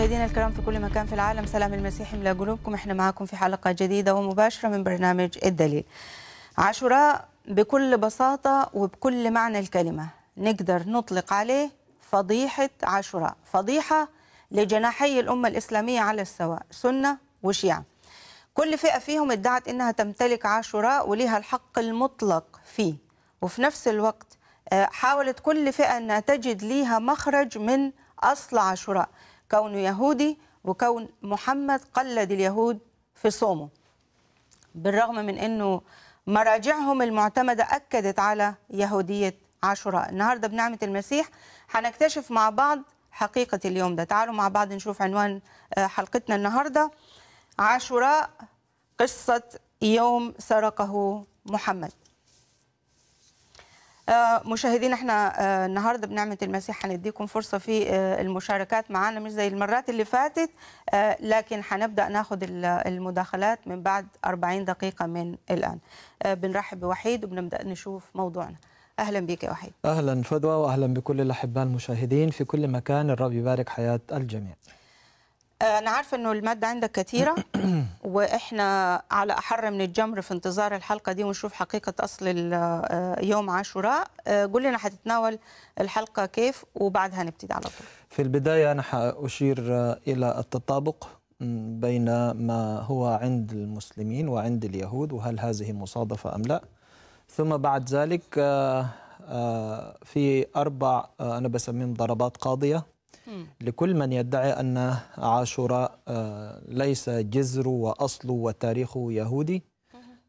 مشاهدينا الكرام في كل مكان في العالم سلام المسيح من قلوبكم احنا معاكم في حلقة جديدة ومباشرة من برنامج الدليل عاشوراء بكل بساطة وبكل معنى الكلمة نقدر نطلق عليه فضيحة عاشوراء فضيحة لجناحي الأمة الإسلامية على السواء سنة وشيعة كل فئة فيهم ادعت إنها تمتلك عاشوراء وليها الحق المطلق فيه وفي نفس الوقت آه، حاولت كل فئة أنها تجد ليها مخرج من أصل عاشوراء كونه يهودي وكون محمد قلد اليهود في صومه بالرغم من أنه مراجعهم المعتمدة أكدت على يهودية عاشوراء النهاردة بنعمة المسيح هنكتشف مع بعض حقيقة اليوم ده تعالوا مع بعض نشوف عنوان آه، حلقتنا النهاردة عاشوراء قصة يوم سرقه محمد آه، مشاهدينا احنا آه، النهارده بنعمه المسيح هنديكم فرصه في آه، المشاركات معانا مش زي المرات اللي فاتت لكن هنبدا ناخد المداخلات من بعد 40 دقيقه من الان بنرحب بوحيد وبنبدا نشوف موضوعنا اهلا بك يا وحيد اهلا فدوى واهلا بكل الاحباء المشاهدين في كل مكان الرب يبارك حياه الجميع آه، أنا عارفة إنه المادة عندك كثيرة وإحنا على أحر من الجمر في انتظار الحلقة دي ونشوف حقيقة أصل آه، يوم عاشوراء آه، قول لنا هتتناول الحلقة كيف وبعدها نبتدي على طول في البداية أنا حأشير إلى التطابق بين ما هو عند المسلمين وعند اليهود وهل هذه مصادفة أم لا ثم بعد ذلك في أربع أنا بسميهم ضربات قاضية لكل من يدعي أن عاشوراء آه، ليس جذر وأصل وتاريخه يهودي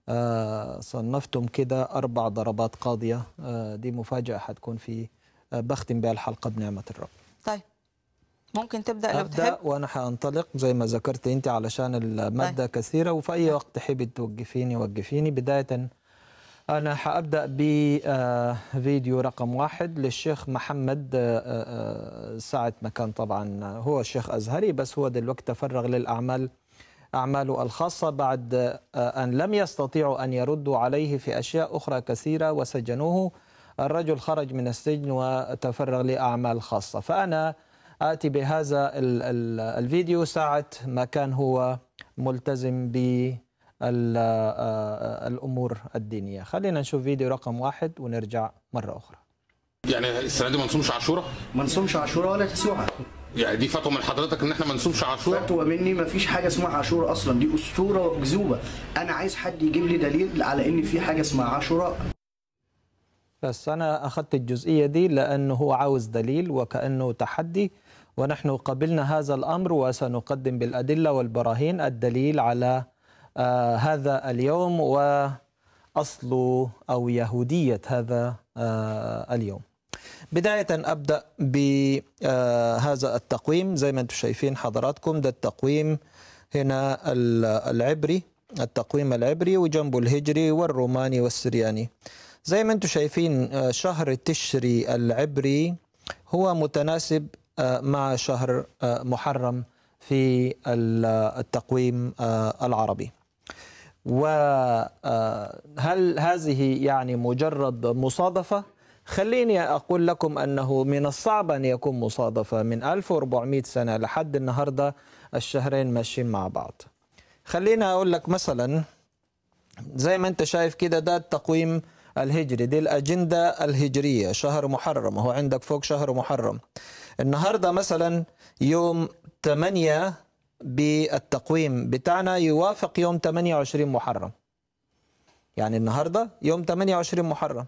آه، صنفتم كده أربع ضربات قاضية آه، دي مفاجأة حتكون في بختم بها الحلقة بنعمة الرب طيب ممكن تبدا لو تحب وانا حانطلق زي ما ذكرت انت علشان الماده طيب. كثيره وفي اي وقت تحبي توقفيني وقفيني بدايه أنا حأبدأ بفيديو آه، رقم واحد للشيخ محمد ساعة آه، ما كان طبعا آه، هو الشيخ أزهري بس هو دلوقتي تفرغ للأعمال أعماله الخاصة بعد أن لم يستطيعوا أن يردوا عليه في أشياء أخرى كثيرة وسجنوه الرجل خرج من السجن وتفرغ لأعمال خاصة فأنا آتي بهذا الفيديو ساعة ما كان هو ملتزم ب آه، الأمور الدينية خلينا نشوف فيديو رقم واحد ونرجع مرة أخرى يعني السنة دي ما نصومش عاشوراء؟ ما نصومش عاشوراء ولا تسوعة يعني دي فتوى من حضرتك ان احنا ما نصومش عاشوراء فتوى مني ما فيش حاجه اسمها عاشوراء اصلا دي اسطوره وكذوبه انا عايز حد يجيب لي دليل على ان في حاجه اسمها عاشوراء بس انا اخذت الجزئيه دي لانه هو عاوز دليل وكانه تحدي ونحن قبلنا هذا الامر وسنقدم بالادله والبراهين الدليل على آه، هذا اليوم وأصل أو يهودية هذا آه، اليوم بداية أبدأ بهذا آه، التقويم زي ما أنتم شايفين حضراتكم ده التقويم هنا العبري التقويم العبري وجنبه الهجري والروماني والسرياني زي ما أنتم شايفين شهر تشري العبري هو متناسب مع شهر محرم في التقويم العربي وهل آه، هذه يعني مجرد مصادفة؟ خليني أقول لكم أنه من الصعب أن يكون مصادفة من 1400 سنة لحد النهاردة الشهرين ماشيين مع بعض خليني أقول لك مثلا زي ما أنت شايف كده ده التقويم الهجري دي الأجندة الهجرية شهر محرم هو عندك فوق شهر محرم النهاردة مثلا يوم 8 بالتقويم بتاعنا يوافق يوم 28 محرم يعني النهارده يوم 28 محرم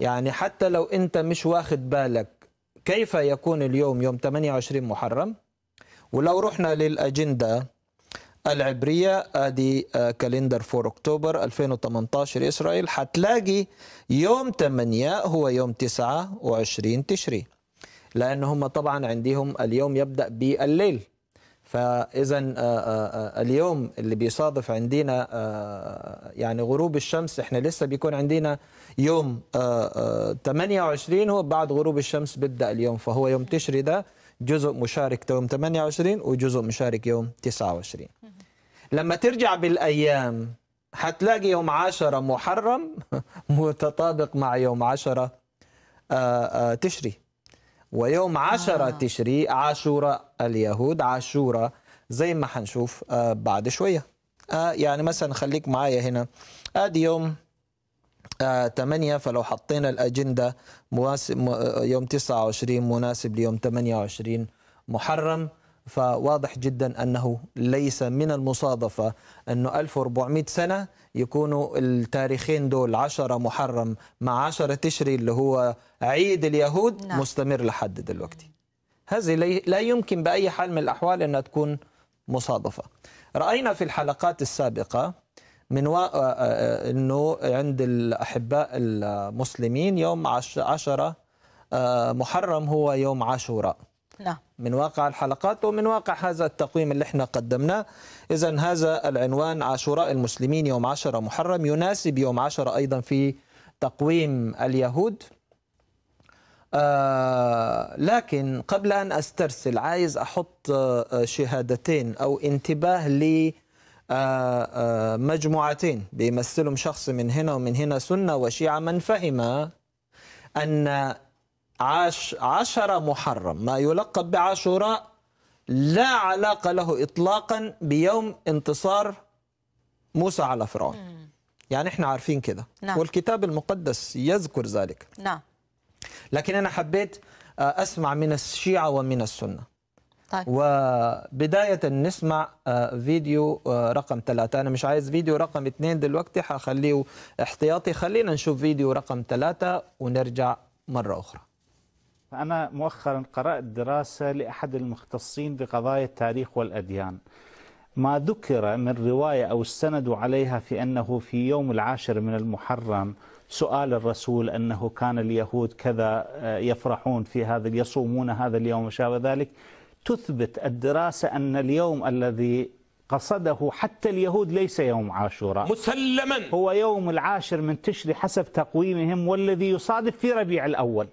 يعني حتى لو انت مش واخد بالك كيف يكون اليوم يوم 28 محرم ولو رحنا للاجنده العبريه ادي آه، كالندر فور اكتوبر 2018 اسرائيل هتلاقي يوم 8 هو يوم 29 تشرين لان هم طبعا عندهم اليوم يبدا بالليل فاذا آه، آه، آه، اليوم اللي بيصادف عندنا يعني غروب الشمس احنا لسه بيكون عندنا يوم 28 هو بعد غروب الشمس بيبدا اليوم فهو يوم تشري ده جزء مشارك يوم 28 وجزء مشارك يوم 29 لما ترجع بالايام هتلاقي يوم 10 محرم متطابق مع يوم 10 تشري ويوم 10 آه. تشري عاشوراء اليهود عاشورة زي ما هنشوف آه، بعد شوية آه، يعني مثلا خليك معايا هنا ادي يوم 8 آه، فلو حطينا الأجندة يوم 29 مناسب ليوم 28 محرم فواضح جدا أنه ليس من المصادفة أنه 1400 سنة يكونوا التاريخين دول 10 محرم مع 10 تشري اللي هو عيد اليهود نعم. مستمر لحد دلوقتي هذه لا يمكن بأي حال من الأحوال أنها تكون مصادفة رأينا في الحلقات السابقة من و... آه، آه، أنه عند الأحباء المسلمين يوم عشرة آه، محرم هو يوم عاشوراء نعم من واقع الحلقات ومن واقع هذا التقويم اللي احنا قدمناه إذا هذا العنوان عاشوراء المسلمين يوم عشرة محرم يناسب يوم عشرة أيضا في تقويم اليهود آه، لكن قبل أن أسترسل عايز أحط آه، آه، شهادتين أو انتباه ل مجموعتين بيمثلهم شخص من هنا ومن هنا سنة وشيعة من فهم أن عاش عشر محرم ما يلقب بعاشوراء لا علاقة له إطلاقا بيوم انتصار موسى على فرعون يعني احنا عارفين كده نعم. والكتاب المقدس يذكر ذلك نعم لكن أنا حبيت آه، أسمع من الشيعة ومن السنة طيب. وبداية نسمع آه، فيديو آه، رقم ثلاثة أنا مش عايز فيديو رقم اثنين دلوقتي حخليه احتياطي خلينا نشوف فيديو رقم ثلاثة ونرجع مرة أخرى أنا مؤخرا قرأت دراسة لأحد المختصين بقضايا التاريخ والأديان ما ذكر من رواية أو السند عليها في أنه في يوم العاشر من المحرم سؤال الرسول أنه كان اليهود كذا آه، يفرحون في هذا يصومون هذا اليوم وشابه ذلك تثبت الدراسة أن اليوم الذي قصده حتى اليهود ليس يوم عاشوراء مسلما هو يوم العاشر من تشري حسب تقويمهم والذي يصادف في ربيع الأول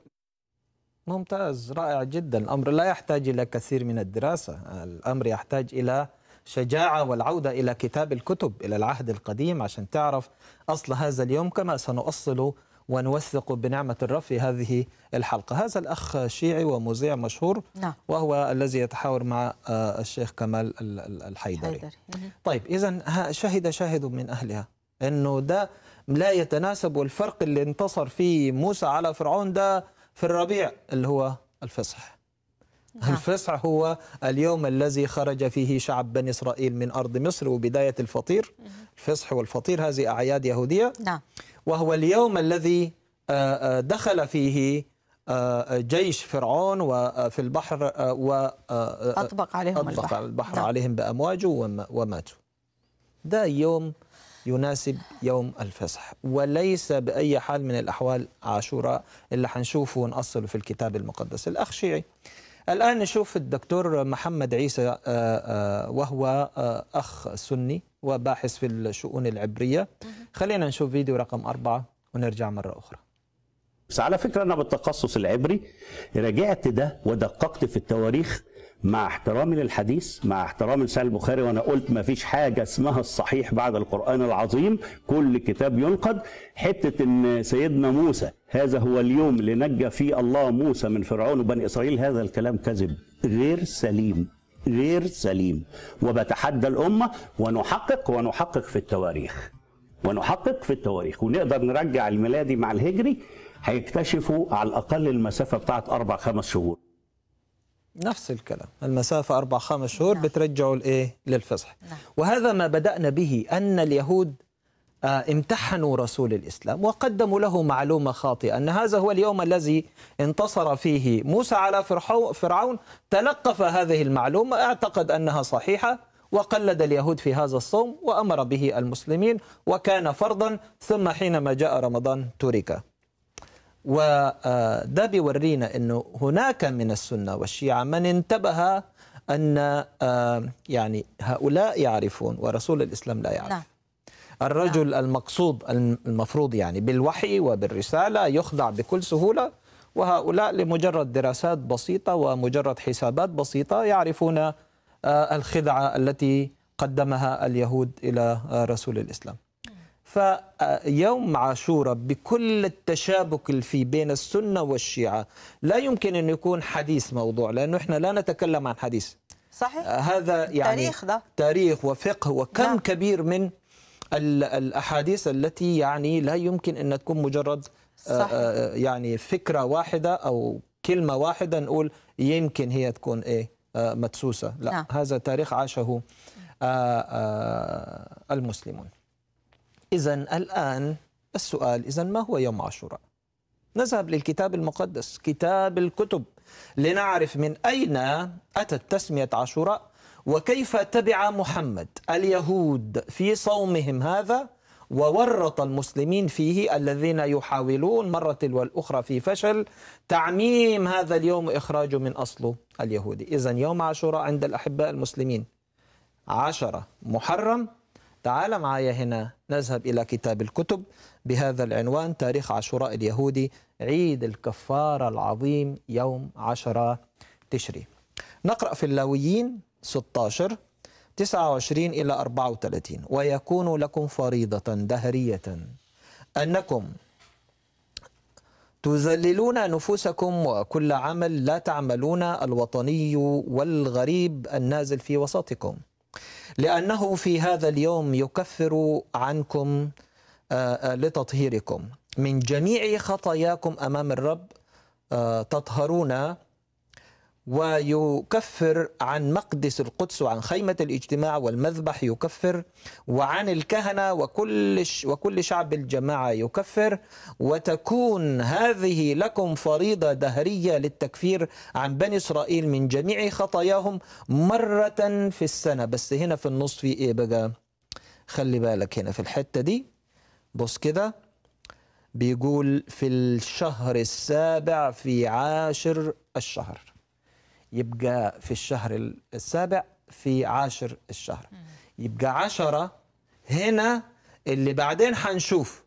ممتاز رائع جدا الأمر لا يحتاج إلى كثير من الدراسة الأمر يحتاج إلى شجاعة والعودة إلى كتاب الكتب إلى العهد القديم عشان تعرف أصل هذا اليوم كما سنؤصل ونوثق بنعمة الرب في هذه الحلقة هذا الأخ شيعي ومذيع مشهور نعم. وهو الذي يتحاور مع آه، الشيخ كمال الحيدري الحيدري. طيب إذا شهد شاهد من أهلها أنه ده لا يتناسب والفرق اللي انتصر فيه موسى على فرعون ده في الربيع اللي هو الفصح الفصح نعم. هو اليوم الذي خرج فيه شعب بني إسرائيل من أرض مصر وبداية الفطير الفصح والفطير هذه أعياد يهودية نعم. وهو اليوم الذي آه، آه، دخل فيه آه، جيش فرعون وفي البحر وأطبق عليهم أطبق البحر, البحر نعم. عليهم بأمواجه وماتوا ده يوم يناسب يوم الفصح وليس بأي حال من الأحوال عاشوراء اللي هنشوفه ونأصله في الكتاب المقدس الأخ شيعي الآن نشوف الدكتور محمد عيسى آه، آه، وهو آه، أخ سني وباحث في الشؤون العبرية خلينا نشوف فيديو رقم أربعة ونرجع مرة أخرى بس على فكرة أنا بالتخصص العبري راجعت ده ودققت في التواريخ مع احترامي للحديث مع احترامي لسال البخاري وانا قلت ما فيش حاجه اسمها الصحيح بعد القران العظيم كل كتاب ينقد حته ان سيدنا موسى هذا هو اليوم اللي نجى فيه الله موسى من فرعون وبني اسرائيل هذا الكلام كذب غير سليم غير سليم وبتحدى الامه ونحقق ونحقق في التواريخ ونحقق في التواريخ ونقدر نرجع الميلادي مع الهجري هيكتشفوا على الاقل المسافه بتاعت اربع خمس شهور نفس الكلام المسافة أربع خمس شهور نعم. بترجعوا لإيه للفصح نعم. وهذا ما بدأنا به أن اليهود آه، امتحنوا رسول الإسلام وقدموا له معلومة خاطئة أن هذا هو اليوم الذي انتصر فيه موسى على فرعون تلقف هذه المعلومة اعتقد أنها صحيحة وقلد اليهود في هذا الصوم وأمر به المسلمين وكان فرضا ثم حينما جاء رمضان ترك وده بيورينا انه هناك من السنه والشيعه من انتبه ان آه، يعني هؤلاء يعرفون ورسول الاسلام لا يعرف نعم. الرجل نعم. المقصود المفروض يعني بالوحي وبالرساله يخضع بكل سهوله وهؤلاء لمجرد دراسات بسيطه ومجرد حسابات بسيطه يعرفون آه، الخدعه التي قدمها اليهود الى آه، رسول الاسلام فيوم عاشوراء بكل التشابك اللي فيه بين السنة والشيعة لا يمكن أن يكون حديث موضوع لأنه إحنا لا نتكلم عن حديث صحيح آه، هذا يعني تاريخ ده تاريخ وفقه وكم نعم. كبير من الأحاديث التي يعني لا يمكن أن تكون مجرد آه، صحيح. آه، يعني فكرة واحدة أو كلمة واحدة نقول يمكن هي تكون إيه مدسوسة لا نعم. هذا تاريخ عاشه المسلمون إذا الآن السؤال إذا ما هو يوم عاشوراء؟ نذهب للكتاب المقدس كتاب الكتب لنعرف من أين أتت تسمية عاشوراء وكيف تبع محمد اليهود في صومهم هذا وورط المسلمين فيه الذين يحاولون مرة تلو الأخرى في فشل تعميم هذا اليوم إخراجه من أصله اليهودي إذا يوم عاشوراء عند الأحباء المسلمين عشرة محرم تعال معايا هنا نذهب إلى كتاب الكتب بهذا العنوان تاريخ عاشوراء اليهودي عيد الكفارة العظيم يوم عشرة تشري نقرأ في اللاويين 16 29 إلى 34 ويكون لكم فريضة دهرية أنكم تذللون نفوسكم وكل عمل لا تعملون الوطني والغريب النازل في وسطكم لأنه في هذا اليوم يكفر عنكم آه، آه، لتطهيركم من جميع خطاياكم أمام الرب آه، تطهرون ويكفر عن مقدس القدس وعن خيمة الاجتماع والمذبح يكفر وعن الكهنة وكل وكل شعب الجماعة يكفر وتكون هذه لكم فريضة دهرية للتكفير عن بني إسرائيل من جميع خطاياهم مرة في السنة بس هنا في النص في إيه بقى خلي بالك هنا في الحتة دي بص كده بيقول في الشهر السابع في عاشر الشهر يبقى في الشهر السابع في عاشر الشهر يبقى عشرة هنا اللي بعدين حنشوف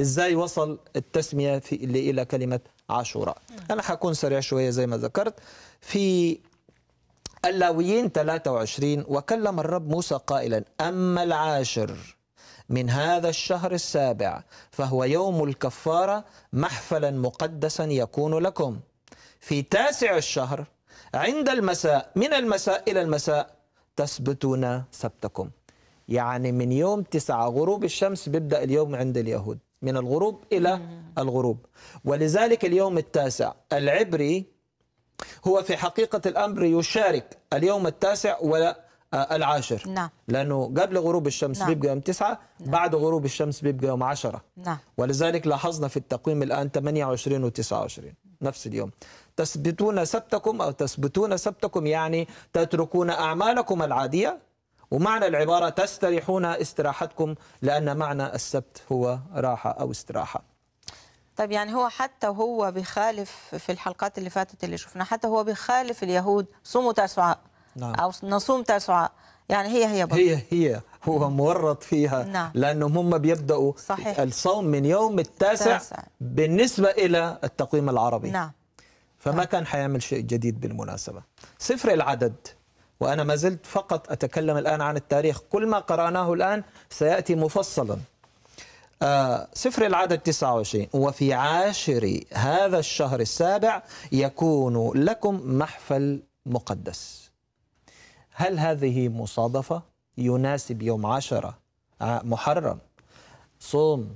ازاي وصل التسمية في اللي إلى كلمة عاشوراء أنا حكون سريع شوية زي ما ذكرت في اللاويين 23 وكلم الرب موسى قائلا أما العاشر من هذا الشهر السابع فهو يوم الكفارة محفلا مقدسا يكون لكم في تاسع الشهر عند المساء من المساء إلى المساء تثبتون سبتكم يعني من يوم تسعة غروب الشمس بيبدأ اليوم عند اليهود من الغروب إلى الغروب ولذلك اليوم التاسع العبري هو في حقيقة الأمر يشارك اليوم التاسع ولا آه، العاشر نعم. لأنه قبل غروب الشمس نعم. بيبقى يوم تسعة نعم. بعد غروب الشمس بيبقى يوم عشرة نعم. ولذلك لاحظنا في التقويم الآن 28 و 29 نفس اليوم تثبتون سبتكم أو تثبتون سبتكم يعني تتركون أعمالكم العادية ومعنى العبارة تستريحون استراحتكم لأن معنى السبت هو راحة أو استراحة طيب يعني هو حتى هو بيخالف في الحلقات اللي فاتت اللي شفنا حتى هو بيخالف اليهود صوموا تسعة نعم. أو نصوم تسعة يعني هي هي برضه. هي هي هو مورط فيها نعم. لأنهم هم بيبدأوا صحيح. الصوم من يوم التاسع, التاسع بالنسبة إلى التقويم العربي نعم فما نعم. كان حيعمل شيء جديد بالمناسبة صفر العدد وأنا ما زلت فقط أتكلم الآن عن التاريخ كل ما قرأناه الآن سيأتي مفصلا آه صفر العدد 29 وفي عاشر هذا الشهر السابع يكون لكم محفل مقدس هل هذه مصادفة يناسب يوم عشرة آه، محرم صوم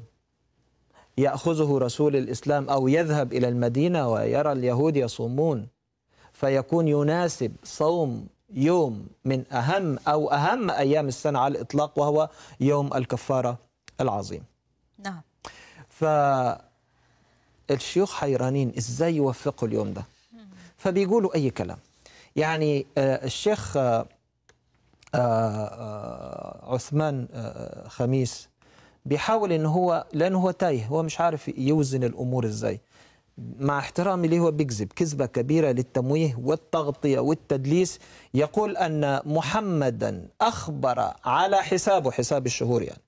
يأخذه رسول الإسلام أو يذهب إلى المدينة ويرى اليهود يصومون فيكون يناسب صوم يوم من أهم أو أهم أيام السنة على الإطلاق وهو يوم الكفارة العظيم نعم فالشيوخ حيرانين إزاي يوفقوا اليوم ده فبيقولوا أي كلام يعني آه، الشيخ آه، آه، عثمان خميس بيحاول ان هو لانه هو تايه هو مش عارف يوزن الامور ازاي مع احترامي ليه هو بيكذب كذبة كبيرة للتمويه والتغطية والتدليس يقول أن محمدا أخبر على حسابه حساب الشهور يعني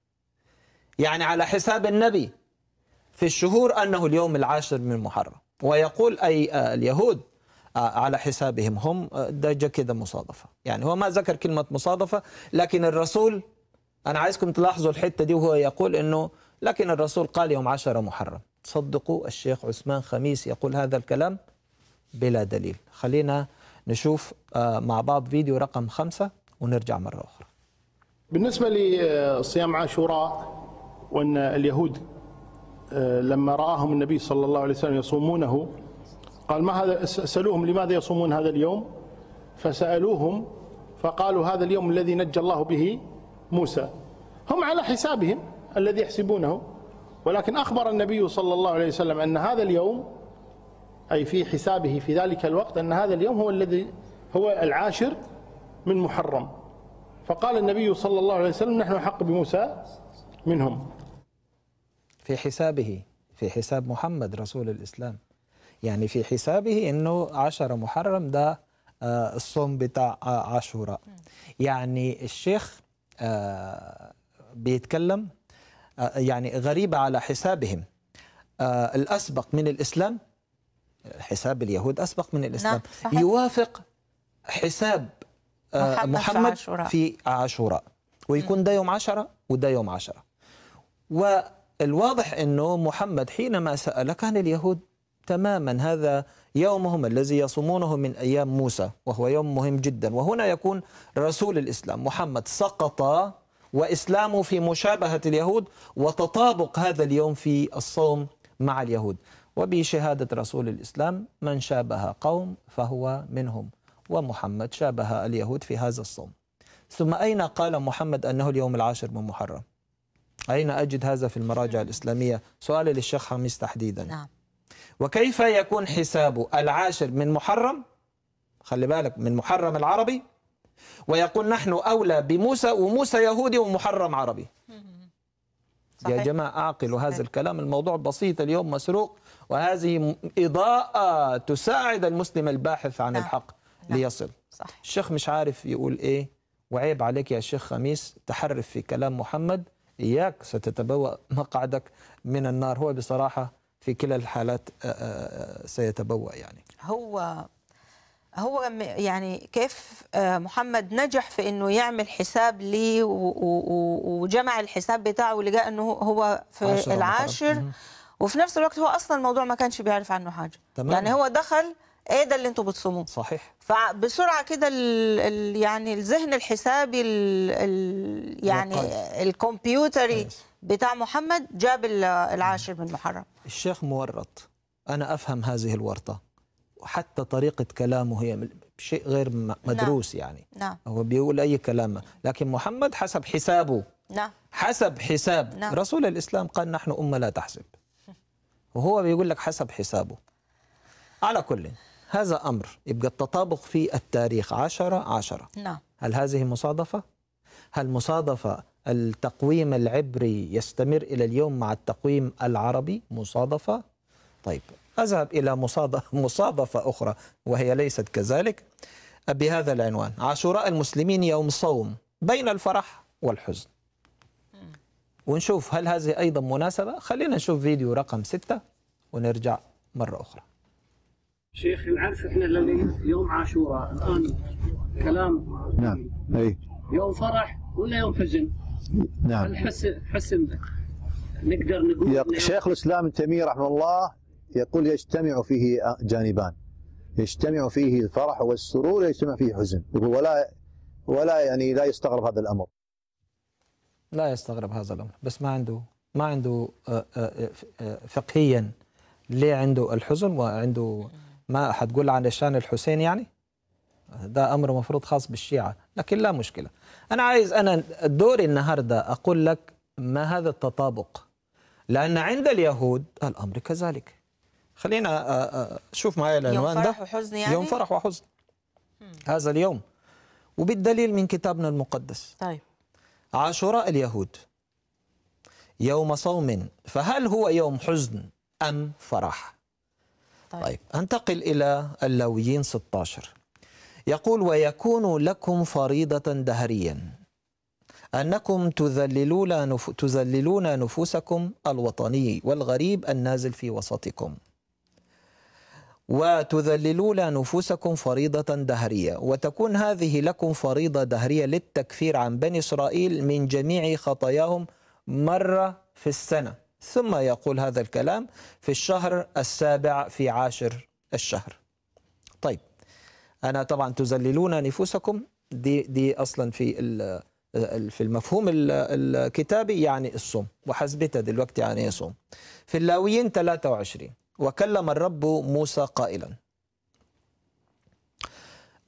يعني على حساب النبي في الشهور أنه اليوم العاشر من محرم ويقول أي آه، اليهود آه، على حسابهم هم ده آه، كده مصادفة يعني هو ما ذكر كلمة مصادفة لكن الرسول أنا عايزكم تلاحظوا الحتة دي وهو يقول أنه لكن الرسول قال يوم عشر محرم تصدقوا الشيخ عثمان خميس يقول هذا الكلام بلا دليل خلينا نشوف آه، مع بعض فيديو رقم خمسة ونرجع مرة أخرى بالنسبة لصيام عاشوراء وأن اليهود آه، لما رآهم النبي صلى الله عليه وسلم يصومونه قال ما هذا سألوهم لماذا يصومون هذا اليوم فسألوهم فقالوا هذا اليوم الذي نجى الله به موسى هم على حسابهم الذي يحسبونه ولكن أخبر النبي صلى الله عليه وسلم أن هذا اليوم أي في حسابه في ذلك الوقت أن هذا اليوم هو الذي هو العاشر من محرم فقال النبي صلى الله عليه وسلم نحن أحق بموسى منهم في حسابه في حساب محمد رسول الإسلام يعني في حسابه أنه عشر محرم ده آه، الصوم بتاع آه، عاشوراء يعني الشيخ آه، بيتكلم آه، يعني غريبة على حسابهم آه، الأسبق من الإسلام حساب اليهود أسبق من الإسلام نعم صحيح. يوافق حساب محمد, في, عاشوراء. في عاشوراء ويكون ده يوم عشرة وده يوم عشرة والواضح أنه محمد حينما سأل كان اليهود تماما هذا يومهم الذي يصومونه من أيام موسى وهو يوم مهم جدا وهنا يكون رسول الإسلام محمد سقط وإسلامه في مشابهة اليهود وتطابق هذا اليوم في الصوم مع اليهود وبشهادة رسول الإسلام من شابه قوم فهو منهم ومحمد شابه اليهود في هذا الصوم ثم أين قال محمد أنه اليوم العاشر من محرم أين أجد هذا في المراجع الإسلامية سؤال للشيخ حميس تحديدا نعم. وكيف يكون حسابه العاشر من محرم خلي بالك من محرم العربي ويقول نحن أولى بموسى وموسى يهودي ومحرم عربي صحيح. يا جماعة أعقلوا هذا الكلام الموضوع بسيط اليوم مسروق وهذه إضاءة تساعد المسلم الباحث عن نعم. الحق نعم. ليصل صح. الشيخ مش عارف يقول إيه وعيب عليك يا شيخ خميس تحرف في كلام محمد إياك ستتبوأ مقعدك من النار هو بصراحة في كلا الحالات آه، آه، آه، سيتبوأ يعني هو هو يعني كيف محمد نجح في انه يعمل حساب ليه وجمع الحساب بتاعه ولقى انه هو في عشر العاشر وفي نفس الوقت هو اصلا الموضوع ما كانش بيعرف عنه حاجه تمام. يعني هو دخل ايه ده اللي انتم بتصوموه صحيح فبسرعه كده يعني الذهن الحسابي الـ الـ يعني الكمبيوتري بتاع محمد جاب العاشر من محرم الشيخ مورط أنا أفهم هذه الورطة وحتى طريقة كلامه هي شيء غير نعم. مدروس نعم. يعني نعم. هو بيقول أي كلام لكن محمد حسب حسابه نعم. حسب حساب نعم. رسول الإسلام قال نحن أمة لا تحسب وهو بيقول لك حسب حسابه على كل هذا أمر يبقى التطابق في التاريخ عشرة عشرة نعم. هل هذه مصادفة؟ هل مصادفة التقويم العبري يستمر إلى اليوم مع التقويم العربي مصادفة طيب أذهب إلى مصادفة أخرى وهي ليست كذلك بهذا العنوان عاشوراء المسلمين يوم صوم بين الفرح والحزن ونشوف هل هذه أيضا مناسبة خلينا نشوف فيديو رقم ستة ونرجع مرة أخرى شيخ نعرف احنا اللي يوم عاشوراء الان كلام نعم اي يوم فرح ولا يوم حزن؟ نعم الحسن حسن نقدر نقول يق... شيخ الاسلام ابن تيميه رحمه الله يقول يجتمع فيه جانبان يجتمع فيه الفرح والسرور يجتمع فيه الحزن يقول ولا ولا يعني لا يستغرب هذا الامر لا يستغرب هذا الامر بس ما عنده ما عنده آه، آه، آه، فقهيا ليه عنده الحزن وعنده ما حتقول عن شان الحسين يعني ده امر مفروض خاص بالشيعه لكن لا مشكله أنا عايز أنا دوري النهاردة أقول لك ما هذا التطابق لأن عند اليهود الأمر كذلك خلينا آه، آه، شوف معايا العنوان ده يوم فرح وحزن يعني يوم فرح وحزن هذا اليوم وبالدليل من كتابنا المقدس طيب عاشوراء اليهود يوم صوم فهل هو يوم حزن أم فرح طيب, طيب. أنتقل إلى اللويين 16 يقول ويكون لكم فريضة دهريا أنكم تذللون, تذللون نفوسكم الوطني والغريب النازل في وسطكم وتذللون نفوسكم فريضة دهرية وتكون هذه لكم فريضة دهرية للتكفير عن بني إسرائيل من جميع خطاياهم مرة في السنة ثم يقول هذا الكلام في الشهر السابع في عاشر الشهر انا طبعا تذللون نفوسكم دي دي اصلا في في المفهوم الكتابي يعني الصوم وحسبتها دلوقتي يعني ايه صوم في اللاويين 23 وكلم الرب موسى قائلا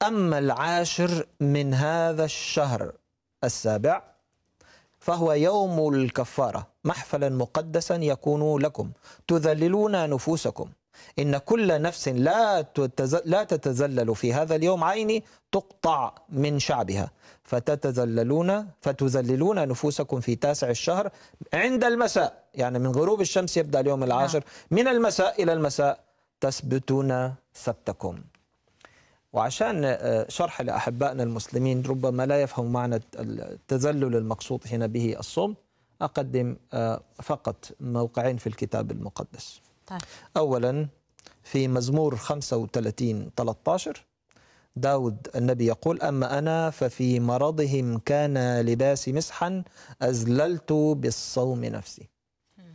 أما العاشر من هذا الشهر السابع فهو يوم الكفارة محفلا مقدسا يكون لكم تذللون نفوسكم إن كل نفس لا لا تتذلل في هذا اليوم عيني تقطع من شعبها فتتذللون فتذللون نفوسكم في تاسع الشهر عند المساء يعني من غروب الشمس يبدأ اليوم نعم. العاشر من المساء إلى المساء تثبتون سبتكم وعشان آه، شرح لأحبائنا المسلمين ربما لا يفهم معنى التذلل المقصود هنا به الصوم أقدم آه، فقط موقعين في الكتاب المقدس طيب. أولا في مزمور 35 13 داود النبي يقول أما أنا ففي مرضهم كان لباسي مسحا أزللت بالصوم نفسي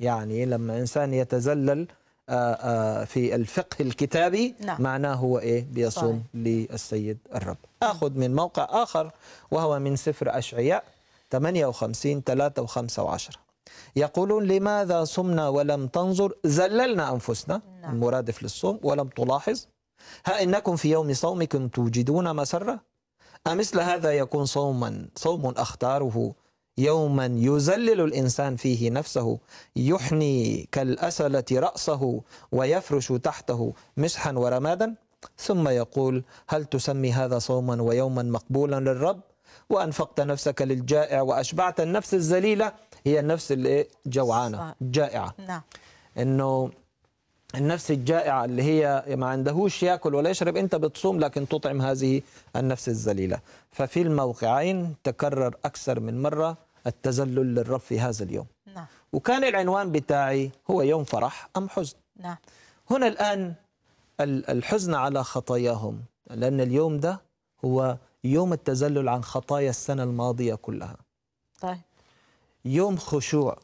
يعني لما إنسان يتزلل آه، آه، في الفقه الكتابي نعم. معناه هو إيه بيصوم صحيح. للسيد الرب أخذ من موقع آخر وهو من سفر أشعياء 58 3 و5 و10 يقولون لماذا صمنا ولم تنظر زللنا أنفسنا نعم. المرادف للصوم ولم تلاحظ ها إنكم في يوم صومكم توجدون مسرة أمثل هذا يكون صوما صوم أختاره يوما يزلل الإنسان فيه نفسه يحني كالأسلة رأسه ويفرش تحته مسحا ورمادا ثم يقول هل تسمي هذا صوما ويوما مقبولا للرب وأنفقت نفسك للجائع وأشبعت النفس الذليلة هي النفس اللي إيه؟ جوعانه جائعه نعم انه النفس الجائعه اللي هي ما عندهوش ياكل ولا يشرب انت بتصوم لكن تطعم هذه النفس الذليله ففي الموقعين تكرر اكثر من مره التذلل للرب في هذا اليوم نعم. وكان العنوان بتاعي هو يوم فرح ام حزن نعم. هنا الان الحزن على خطاياهم لان اليوم ده هو يوم التذلل عن خطايا السنه الماضيه كلها طيب يوم خشوع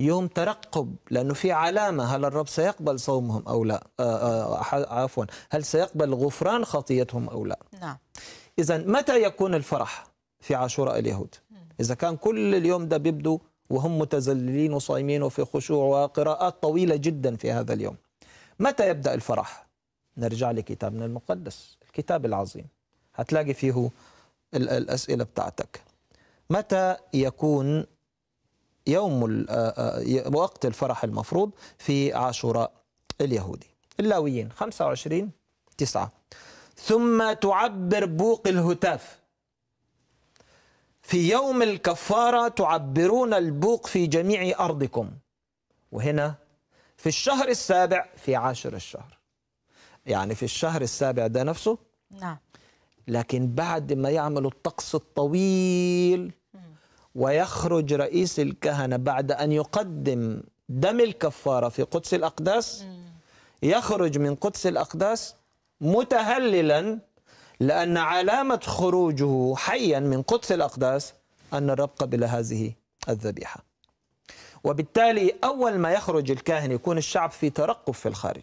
يوم ترقب لانه في علامه هل الرب سيقبل صومهم او لا آه، آه، عفوا هل سيقبل غفران خطيتهم او لا نعم اذا متى يكون الفرح في عاشوراء اليهود اذا كان كل اليوم ده بيبدو وهم متذللين وصايمين وفي خشوع وقراءات طويله جدا في هذا اليوم متى يبدا الفرح نرجع لكتابنا المقدس الكتاب العظيم هتلاقي فيه الاسئله بتاعتك متى يكون يوم آه، آه، وقت الفرح المفروض في عاشوراء اليهودي اللاويين 25 9 ثم تعبر بوق الهتاف في يوم الكفارة تعبرون البوق في جميع أرضكم وهنا في الشهر السابع في عاشر الشهر يعني في الشهر السابع ده نفسه نعم لكن بعد ما يعملوا الطقس الطويل ويخرج رئيس الكهنة بعد أن يقدم دم الكفارة في قدس الأقداس يخرج من قدس الأقداس متهللا لأن علامة خروجه حيا من قدس الأقداس أن الرب قبل هذه الذبيحة وبالتالي أول ما يخرج الكاهن يكون الشعب في ترقب في الخارج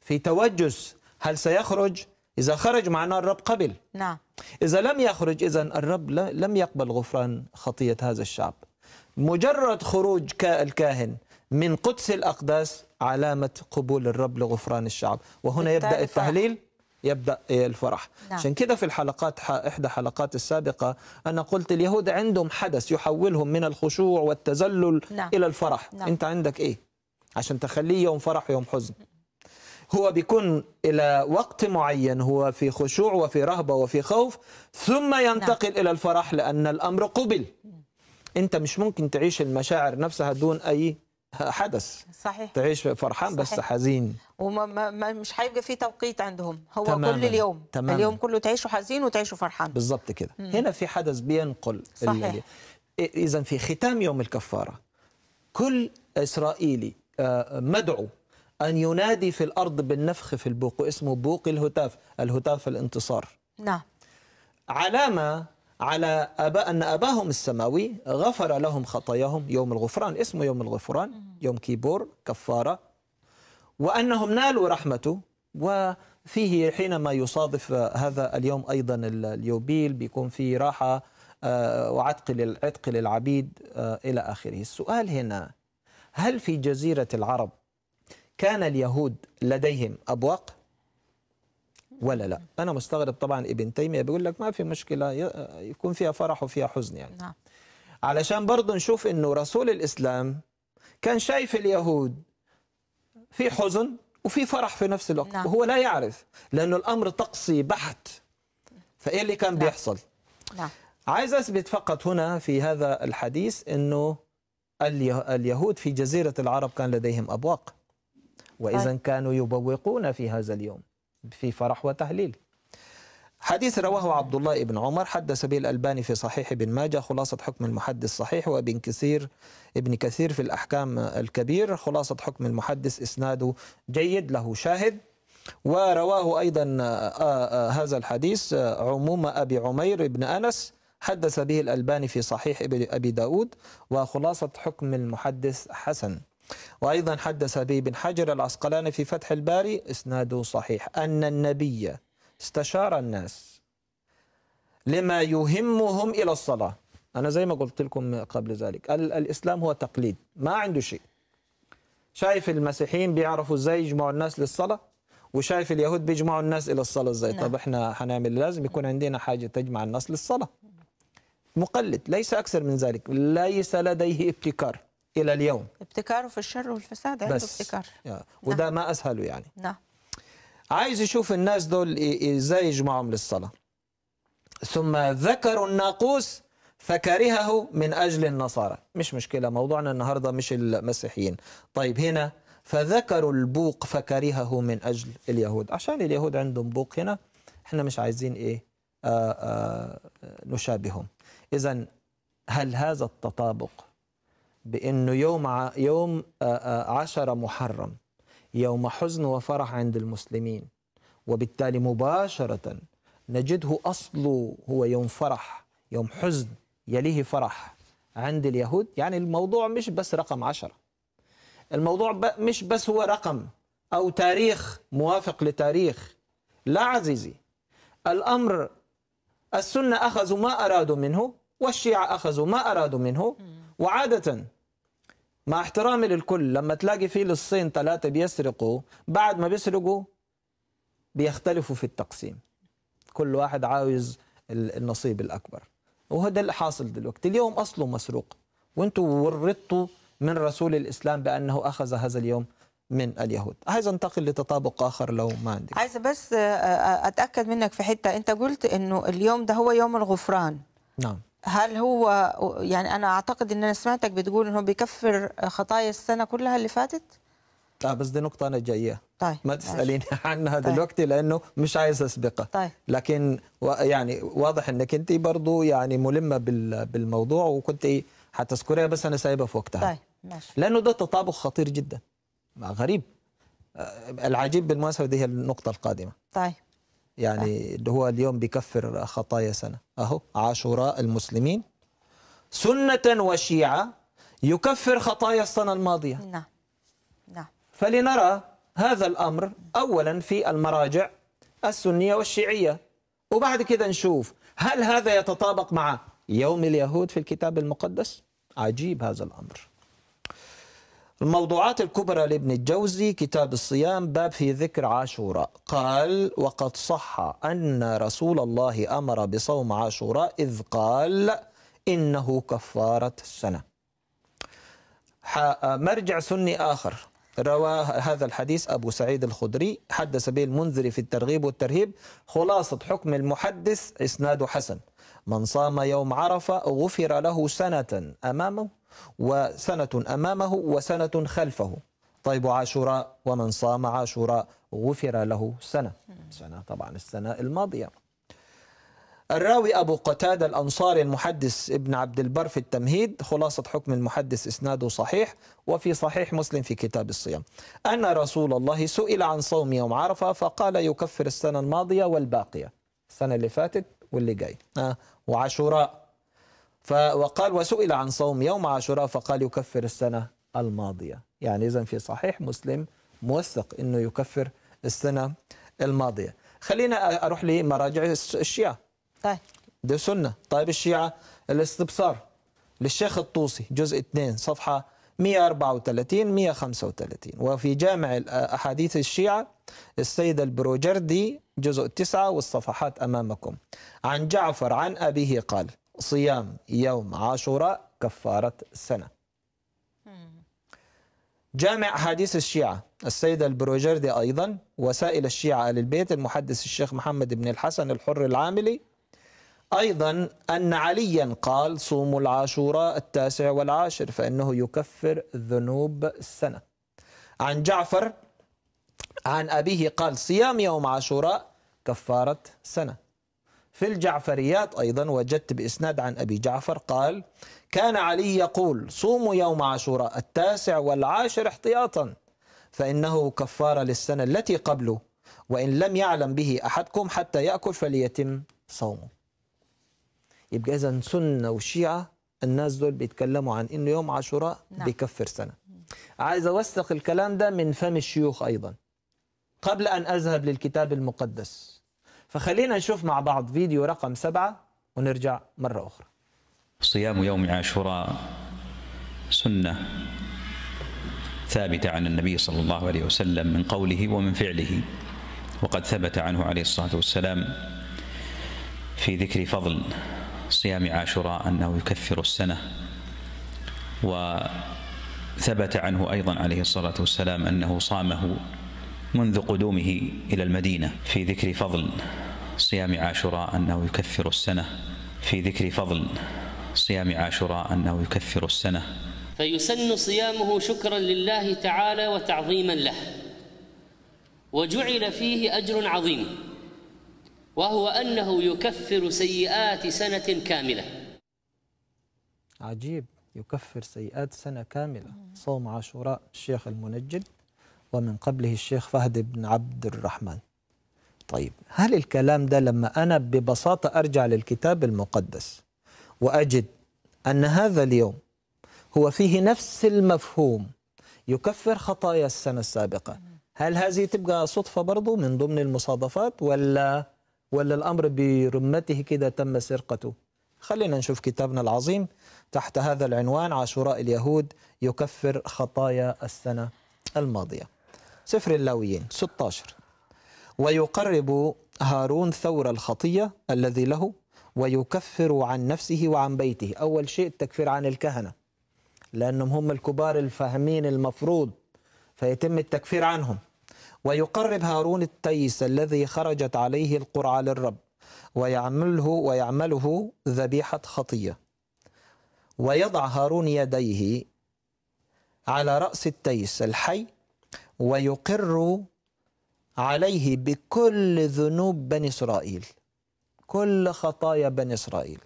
في توجس هل سيخرج إذا خرج معناه الرب قبل نعم إذا لم يخرج إذا الرب لم يقبل غفران خطية هذا الشعب مجرد خروج الكاهن من قدس الأقداس علامة قبول الرب لغفران الشعب وهنا يبدأ التهليل يبدا إيه الفرح نعم. عشان كده في الحلقات احدى حلقات السابقه انا قلت اليهود عندهم حدث يحولهم من الخشوع والتذلل نعم. الى الفرح نعم. انت عندك ايه عشان تخليه يوم فرح يوم حزن هو بيكون إلى وقت معين هو في خشوع وفي رهبة وفي خوف ثم نعم. ينتقل نعم. إلى الفرح لأن الأمر قبل أنت مش ممكن تعيش المشاعر نفسها دون أي حدث صحيح تعيش فرحان صحيح. بس حزين ومش هيبقى في توقيت عندهم هو تماماً. كل اليوم تماماً. اليوم كله تعيشه حزين وتعيشه فرحان بالظبط كده هنا في حدث بينقل صحيح اذا في ختام يوم الكفاره كل اسرائيلي آه، مدعو أن ينادي في الأرض بالنفخ في البوق واسمه بوق الهتاف الهتاف الانتصار نعم علامة على أبا أن أباهم السماوي غفر لهم خطاياهم يوم الغفران اسمه يوم الغفران يوم كيبور كفارة وأنهم نالوا رحمته وفيه حينما يصادف هذا اليوم أيضا اليوبيل بيكون فيه راحة آه، وعتق للعتق للعبيد آه، إلى آخره السؤال هنا هل في جزيرة العرب كان اليهود لديهم أبواق ولا لا أنا مستغرب طبعا ابن تيمية بيقول لك ما في مشكلة يكون فيها فرح وفيها حزن يعني نعم. علشان برضه نشوف أنه رسول الإسلام كان شايف اليهود في حزن وفي فرح في نفس الوقت نعم. وهو لا يعرف لأنه الأمر طقسي بحت فإيه اللي كان نعم. بيحصل نعم. عايز أثبت فقط هنا في هذا الحديث أنه اليهود في جزيرة العرب كان لديهم أبواق وإذا طيب. كانوا يبوقون في هذا اليوم في فرح وتهليل حديث رواه عبد الله بن عمر حدث به الألباني في صحيح ابن ماجه خلاصة حكم المحدث صحيح وابن كثير ابن كثير في الأحكام الكبير خلاصة حكم المحدث إسناده جيد له شاهد ورواه أيضا آه، آه، هذا الحديث آه، عموم أبي عمير بن أنس حدث به الألباني في صحيح أبي داود وخلاصة حكم المحدث حسن وأيضا حدث به بن حجر العسقلاني في فتح الباري إسناده صحيح أن النبي استشار الناس لما يهمهم إلى الصلاة أنا زي ما قلت لكم قبل ذلك الإسلام هو تقليد ما عنده شيء شايف المسيحيين بيعرفوا ازاي يجمعوا الناس للصلاه وشايف اليهود بيجمعوا الناس الى الصلاه ازاي طب نعم. احنا هنعمل لازم يكون عندنا حاجه تجمع الناس للصلاه مقلد ليس اكثر من ذلك ليس لديه ابتكار الى اليوم ابتكاره في الشر والفساد عنده ابتكار نعم. وده ما اسهله يعني نعم عايز يشوف الناس دول ازاي يجمعهم للصلاه ثم ذكروا الناقوس فكرهه من اجل النصارى مش مشكله موضوعنا النهارده مش المسيحيين طيب هنا فذكروا البوق فكرهه من اجل اليهود عشان اليهود عندهم بوق هنا احنا مش عايزين ايه آآ آه، آآ آه، نشابههم اذا هل هذا التطابق بانه يوم يوم 10 محرم يوم حزن وفرح عند المسلمين وبالتالي مباشرة نجده أصله هو يوم فرح يوم حزن يليه فرح عند اليهود يعني الموضوع مش بس رقم 10 الموضوع مش بس هو رقم أو تاريخ موافق لتاريخ لا عزيزي الأمر السنة أخذوا ما أرادوا منه والشيعة أخذوا ما أرادوا منه وعادة مع احترامي للكل لما تلاقي في للصين ثلاثة بيسرقوا بعد ما بيسرقوا بيختلفوا في التقسيم كل واحد عاوز النصيب الأكبر وهذا اللي حاصل دلوقتي اليوم أصله مسروق وانتوا ورطتوا من رسول الإسلام بأنه أخذ هذا اليوم من اليهود عايز انتقل لتطابق اخر لو ما عندي عايز بس آه، آه، آه، اتاكد منك في حته انت قلت انه اليوم ده هو يوم الغفران نعم هل هو يعني انا اعتقد ان انا سمعتك بتقول انه بيكفر خطايا السنه كلها اللي فاتت لا بس دي نقطه انا جايه طيب ما تساليني عنها طيب. دلوقتي لانه مش عايز اسبقها طيب. لكن يعني واضح انك انت برضو يعني ملمه بالموضوع وكنت إيه، حتذكريها بس انا سايبها في وقتها طيب ماشي لانه ده تطابق خطير جدا غريب آه، العجيب بالمناسبه دي هي النقطه القادمه طيب يعني اللي هو اليوم بيكفر خطايا سنة أهو عاشوراء المسلمين سنة وشيعة يكفر خطايا السنة الماضية نعم نعم فلنرى هذا الأمر أولا في المراجع السنية والشيعية وبعد كده نشوف هل هذا يتطابق مع يوم اليهود في الكتاب المقدس عجيب هذا الأمر الموضوعات الكبرى لابن الجوزي كتاب الصيام باب في ذكر عاشوراء قال وقد صح أن رسول الله أمر بصوم عاشوراء إذ قال إنه كفارة السنة مرجع سني آخر روى هذا الحديث أبو سعيد الخدري حدث به المنذري في الترغيب والترهيب خلاصة حكم المحدث إسناد حسن من صام يوم عرفة غفر له سنة أمامه وسنة أمامه وسنة خلفه طيب عاشوراء ومن صام عاشوراء غفر له سنة سنة طبعا السنة الماضية الراوي أبو قتادة الأنصاري المحدث ابن عبد البر في التمهيد خلاصة حكم المحدث إسناده صحيح وفي صحيح مسلم في كتاب الصيام أن رسول الله سئل عن صوم يوم عرفة فقال يكفر السنة الماضية والباقية السنة اللي فاتت واللي جاي آه وعاشوراء وقال وسئل عن صوم يوم عاشوراء فقال يكفر السنة الماضية يعني إذا في صحيح مسلم موثق أنه يكفر السنة الماضية خلينا أروح لمراجع الشيعة طيب ده سنة طيب الشيعة الاستبصار للشيخ الطوسي جزء 2 صفحة 134 135 وفي جامع أحاديث الشيعة السيد البروجردي جزء 9 والصفحات أمامكم عن جعفر عن أبيه قال صيام يوم عاشوراء كفارة سنة جامع حديث الشيعة السيد البروجردي أيضا وسائل الشيعة آل البيت المحدث الشيخ محمد بن الحسن الحر العاملي أيضا أن عليا قال صوموا العاشوراء التاسع والعاشر فإنه يكفر ذنوب السنة عن جعفر عن أبيه قال صيام يوم عاشوراء كفارة سنة في الجعفريات أيضا وجدت بإسناد عن أبي جعفر قال كان علي يقول صوموا يوم عاشوراء التاسع والعاشر احتياطا فإنه كفارة للسنة التي قبله وإن لم يعلم به أحدكم حتى يأكل فليتم صومه يبقى إذا سنة وشيعة الناس دول بيتكلموا عن إنه يوم عاشوراء نعم. بيكفر سنة عايز أوثق الكلام ده من فم الشيوخ أيضا قبل أن أذهب للكتاب المقدس فخلينا نشوف مع بعض فيديو رقم سبعة ونرجع مرة أخرى صيام يوم عاشوراء سنة ثابتة عن النبي صلى الله عليه وسلم من قوله ومن فعله وقد ثبت عنه عليه الصلاة والسلام في ذكر فضل صيام عاشوراء أنه يكفر السنة وثبت عنه أيضا عليه الصلاة والسلام أنه صامه منذ قدومه إلى المدينة في ذكر فضل صيام عاشوراء أنه يكفر السنة في ذكر فضل صيام عاشوراء أنه يكفر السنة فيسن صيامه شكرا لله تعالى وتعظيما له وجعل فيه أجر عظيم وهو أنه يكفر سيئات سنة كاملة عجيب يكفر سيئات سنة كاملة صوم عاشوراء الشيخ المنجد ومن قبله الشيخ فهد بن عبد الرحمن طيب هل الكلام ده لما أنا ببساطة أرجع للكتاب المقدس وأجد أن هذا اليوم هو فيه نفس المفهوم يكفر خطايا السنة السابقة هل هذه تبقى صدفة برضو من ضمن المصادفات ولا ولا الأمر برمته كده تم سرقته خلينا نشوف كتابنا العظيم تحت هذا العنوان عاشوراء اليهود يكفر خطايا السنة الماضية سفر اللاويين 16 ويقرب هارون ثور الخطية الذي له ويكفر عن نفسه وعن بيته أول شيء التكفير عن الكهنة لأنهم هم الكبار الفاهمين المفروض فيتم التكفير عنهم ويقرب هارون التيس الذي خرجت عليه القرعة للرب ويعمله ويعمله ذبيحة خطية ويضع هارون يديه على رأس التيس الحي ويقر عليه بكل ذنوب بني اسرائيل كل خطايا بني اسرائيل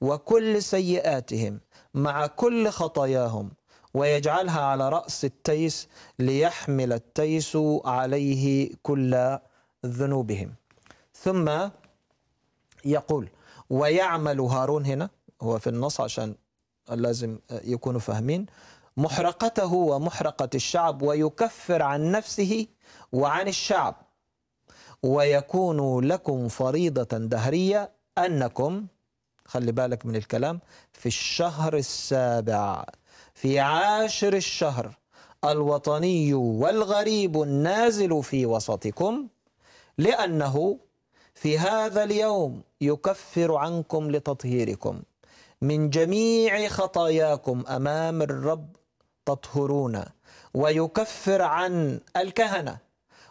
وكل سيئاتهم مع كل خطاياهم ويجعلها على راس التيس ليحمل التيس عليه كل ذنوبهم ثم يقول ويعمل هارون هنا هو في النص عشان لازم يكونوا فاهمين محرقته ومحرقة الشعب ويكفر عن نفسه وعن الشعب ويكون لكم فريضة دهرية أنكم خلي بالك من الكلام في الشهر السابع في عاشر الشهر الوطني والغريب النازل في وسطكم لأنه في هذا اليوم يكفر عنكم لتطهيركم من جميع خطاياكم امام الرب تطهرون ويكفر عن الكهنه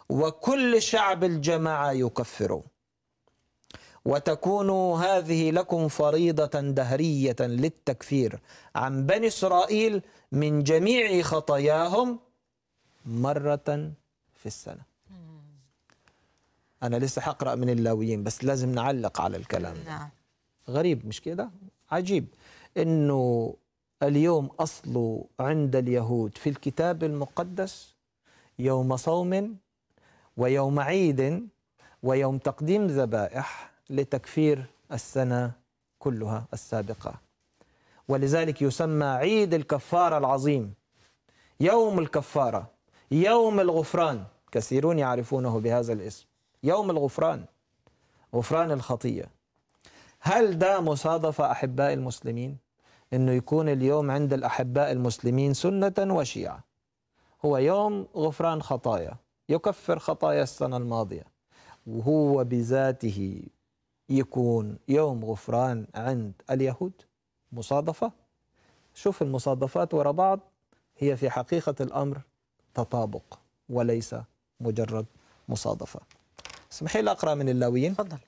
وكل شعب الجماعه يكفر وتكون هذه لكم فريضه دهريه للتكفير عن بني اسرائيل من جميع خطاياهم مره في السنه انا لسه حقرأ من اللاويين بس لازم نعلق على الكلام نعم. غريب مش كده عجيب انه اليوم أصله عند اليهود في الكتاب المقدس يوم صوم ويوم عيد ويوم تقديم ذبائح لتكفير السنة كلها السابقة ولذلك يسمى عيد الكفارة العظيم يوم الكفارة يوم الغفران كثيرون يعرفونه بهذا الاسم يوم الغفران غفران الخطية هل ده مصادفة أحباء المسلمين؟ أنه يكون اليوم عند الأحباء المسلمين سنة وشيعة هو يوم غفران خطايا يكفر خطايا السنة الماضية وهو بذاته يكون يوم غفران عند اليهود مصادفة شوف المصادفات ورا بعض هي في حقيقة الأمر تطابق وليس مجرد مصادفة اسمحي لي أقرأ من اللاويين تفضل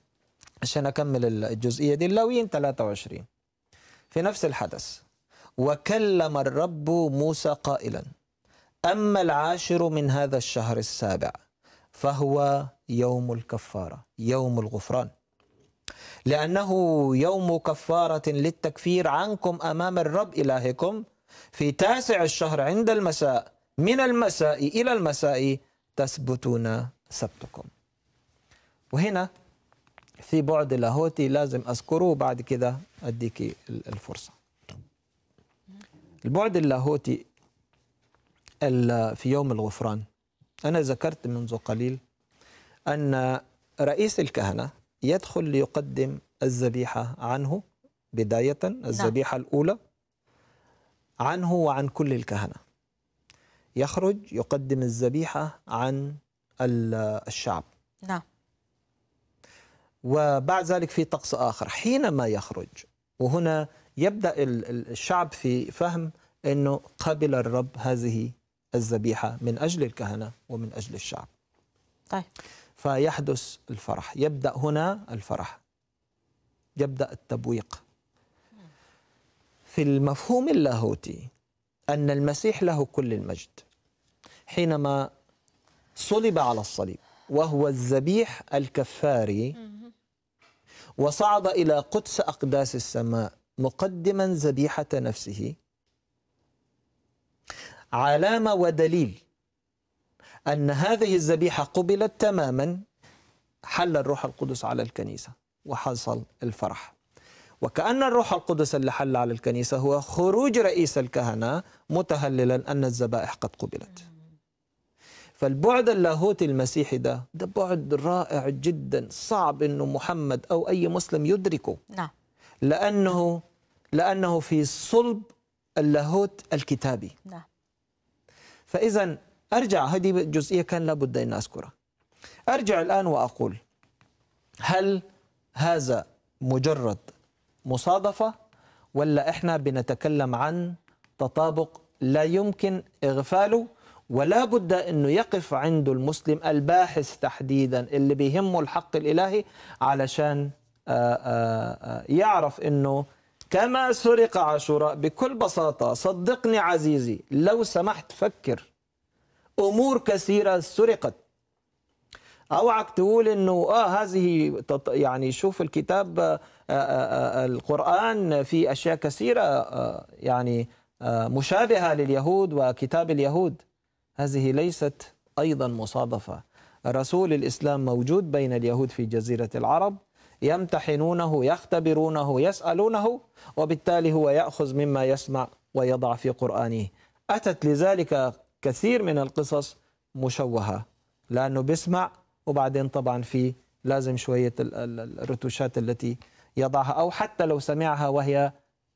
عشان أكمل الجزئية دي اللاويين 23 في نفس الحدث وكلم الرب موسى قائلا أما العاشر من هذا الشهر السابع فهو يوم الكفارة يوم الغفران لأنه يوم كفارة للتكفير عنكم أمام الرب إلهكم في تاسع الشهر عند المساء من المساء إلى المساء تثبتون سبتكم وهنا في بعد لاهوتي لازم أذكره وبعد كده أديك الفرصة البعد اللاهوتي في يوم الغفران أنا ذكرت منذ قليل أن رئيس الكهنة يدخل ليقدم الذبيحة عنه بداية نعم. الذبيحة الأولى عنه وعن كل الكهنة يخرج يقدم الذبيحة عن الشعب نعم وبعد ذلك في طقس آخر حينما يخرج وهنا يبدأ الشعب في فهم أنه قبل الرب هذه الذبيحة من أجل الكهنة ومن أجل الشعب طيب فيحدث الفرح يبدأ هنا الفرح يبدأ التبويق في المفهوم اللاهوتي أن المسيح له كل المجد حينما صلب على الصليب وهو الذبيح الكفاري وصعد إلى قدس أقداس السماء مقدما ذبيحة نفسه علامة ودليل أن هذه الذبيحة قبلت تماما حل الروح القدس على الكنيسة وحصل الفرح وكأن الروح القدس اللي حل على الكنيسة هو خروج رئيس الكهنة متهللا أن الذبائح قد قبلت فالبعد اللاهوتي المسيحي ده ده بعد رائع جدا صعب انه محمد او اي مسلم يدركه نعم لانه لانه في صلب اللاهوت الكتابي نعم فاذا ارجع هذه جزئيه كان لابد ان اذكرها ارجع الان واقول هل هذا مجرد مصادفه ولا احنا بنتكلم عن تطابق لا يمكن اغفاله ولا بد انه يقف عند المسلم الباحث تحديدا اللي بيهمه الحق الالهي علشان آه، آه، آه، يعرف انه كما سرق عاشوراء بكل بساطه صدقني عزيزي لو سمحت فكر امور كثيره سرقت اوعك تقول انه اه هذه يعني شوف الكتاب القران في اشياء كثيره يعني مشابهه لليهود وكتاب اليهود هذه ليست أيضا مصادفة رسول الإسلام موجود بين اليهود في جزيرة العرب يمتحنونه يختبرونه يسألونه وبالتالي هو يأخذ مما يسمع ويضع في قرآنه أتت لذلك كثير من القصص مشوهة لأنه بيسمع وبعدين طبعا في لازم شوية الرتوشات التي يضعها أو حتى لو سمعها وهي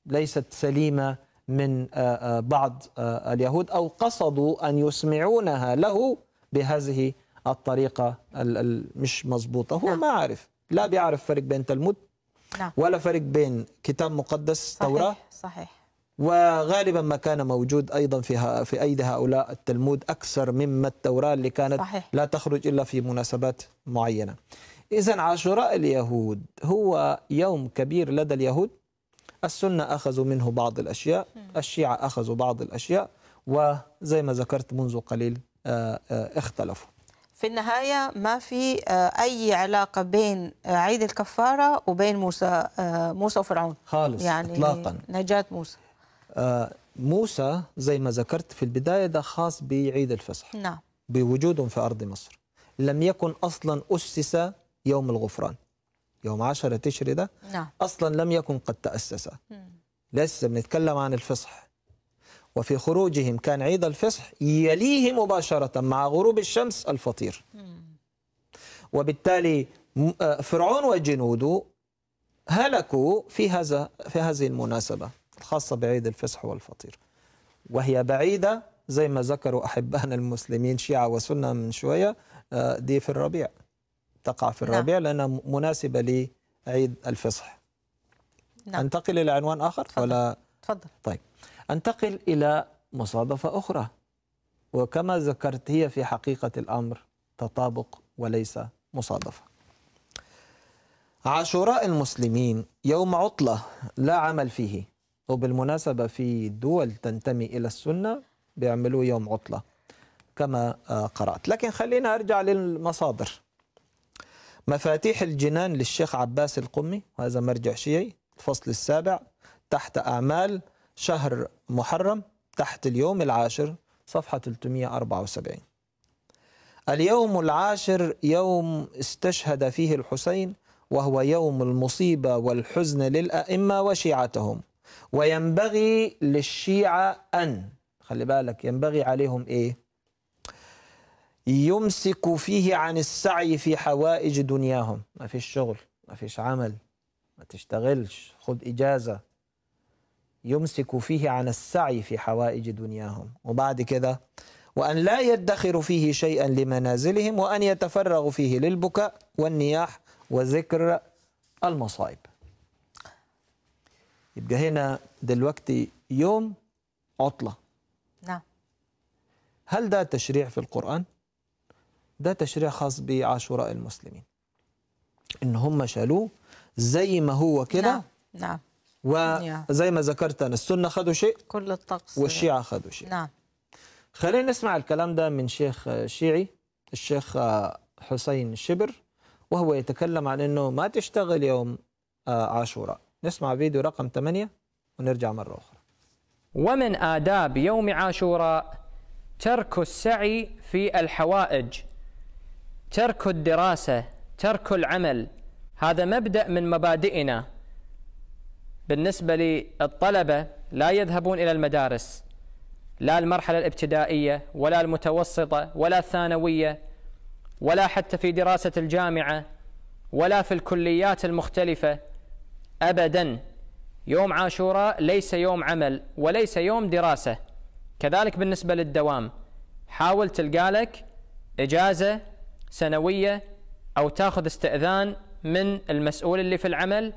ليست سليمة من آه، آه، بعض آه، اليهود أو قصدوا أن يسمعونها له بهذه الطريقة مش مظبوطة هو نعم. ما عارف لا بيعرف فرق بين تلمود نعم. ولا فرق بين كتاب مقدس صحيح. توراة صحيح وغالبا ما كان موجود ايضا في في ايدي هؤلاء التلمود اكثر مما التوراه اللي كانت صحيح. لا تخرج الا في مناسبات معينه. اذا عاشوراء اليهود هو يوم كبير لدى اليهود السنة أخذوا منه بعض الأشياء الشيعة أخذوا بعض الأشياء وزي ما ذكرت منذ قليل آه، آه، اختلفوا في النهاية ما في آه، أي علاقة بين عيد الكفارة وبين موسى موسى وفرعون خالص يعني إطلاقا نجاة موسى موسى زي ما ذكرت في البداية ده خاص بعيد الفصح نعم بوجودهم في أرض مصر لم يكن أصلا أسس يوم الغفران يوم 10 تشري ده نعم. أصلا لم يكن قد تأسس لسه بنتكلم عن الفصح وفي خروجهم كان عيد الفصح يليه مباشرة مع غروب الشمس الفطير وبالتالي آه، فرعون وجنوده هلكوا في هذا في هذه المناسبة الخاصة بعيد الفصح والفطير وهي بعيدة زي ما ذكروا أحبائنا المسلمين شيعة وسنة من شوية دي آه، في الربيع تقع في نعم. الربيع نعم. لأنها مناسبة لعيد الفصح نعم. أنتقل إلى عنوان آخر تفضل. ولا تفضل طيب أنتقل إلى مصادفة أخرى وكما ذكرت هي في حقيقة الأمر تطابق وليس مصادفة عاشوراء المسلمين يوم عطلة لا عمل فيه وبالمناسبة في دول تنتمي إلى السنة بيعملوا يوم عطلة كما آه، قرأت لكن خلينا أرجع للمصادر مفاتيح الجنان للشيخ عباس القمي وهذا مرجع شيعي الفصل السابع تحت أعمال شهر محرم تحت اليوم العاشر صفحة 374 اليوم العاشر يوم استشهد فيه الحسين وهو يوم المصيبة والحزن للأئمة وشيعتهم وينبغي للشيعة أن خلي بالك ينبغي عليهم إيه يمسك فيه عن السعي في حوائج دنياهم ما فيش شغل ما فيش عمل ما تشتغلش خد إجازة يمسك فيه عن السعي في حوائج دنياهم وبعد كده وأن لا يدخر فيه شيئا لمنازلهم وأن يتفرغ فيه للبكاء والنياح وذكر المصائب يبقى هنا دلوقتي يوم عطلة نعم هل ده تشريع في القرآن؟ ده تشريع خاص بعاشوراء المسلمين ان هم شالوه زي ما هو كده نعم نعم وزي ما ذكرت انا السنه خدوا شيء كل الطقس والشيعه خدوا شيء نعم خلينا نسمع الكلام ده من شيخ شيعي الشيخ حسين شبر وهو يتكلم عن انه ما تشتغل يوم آه، عاشوراء نسمع فيديو رقم 8 ونرجع مره اخرى ومن آداب يوم عاشوراء ترك السعي في الحوائج ترك الدراسة ترك العمل هذا مبدأ من مبادئنا بالنسبة للطلبة لا يذهبون إلى المدارس لا المرحلة الابتدائية ولا المتوسطة ولا الثانوية ولا حتى في دراسة الجامعة ولا في الكليات المختلفة أبدا يوم عاشوراء ليس يوم عمل وليس يوم دراسة كذلك بالنسبة للدوام حاول تلقى لك إجازة سنوية أو تاخذ استئذان من المسؤول اللي في العمل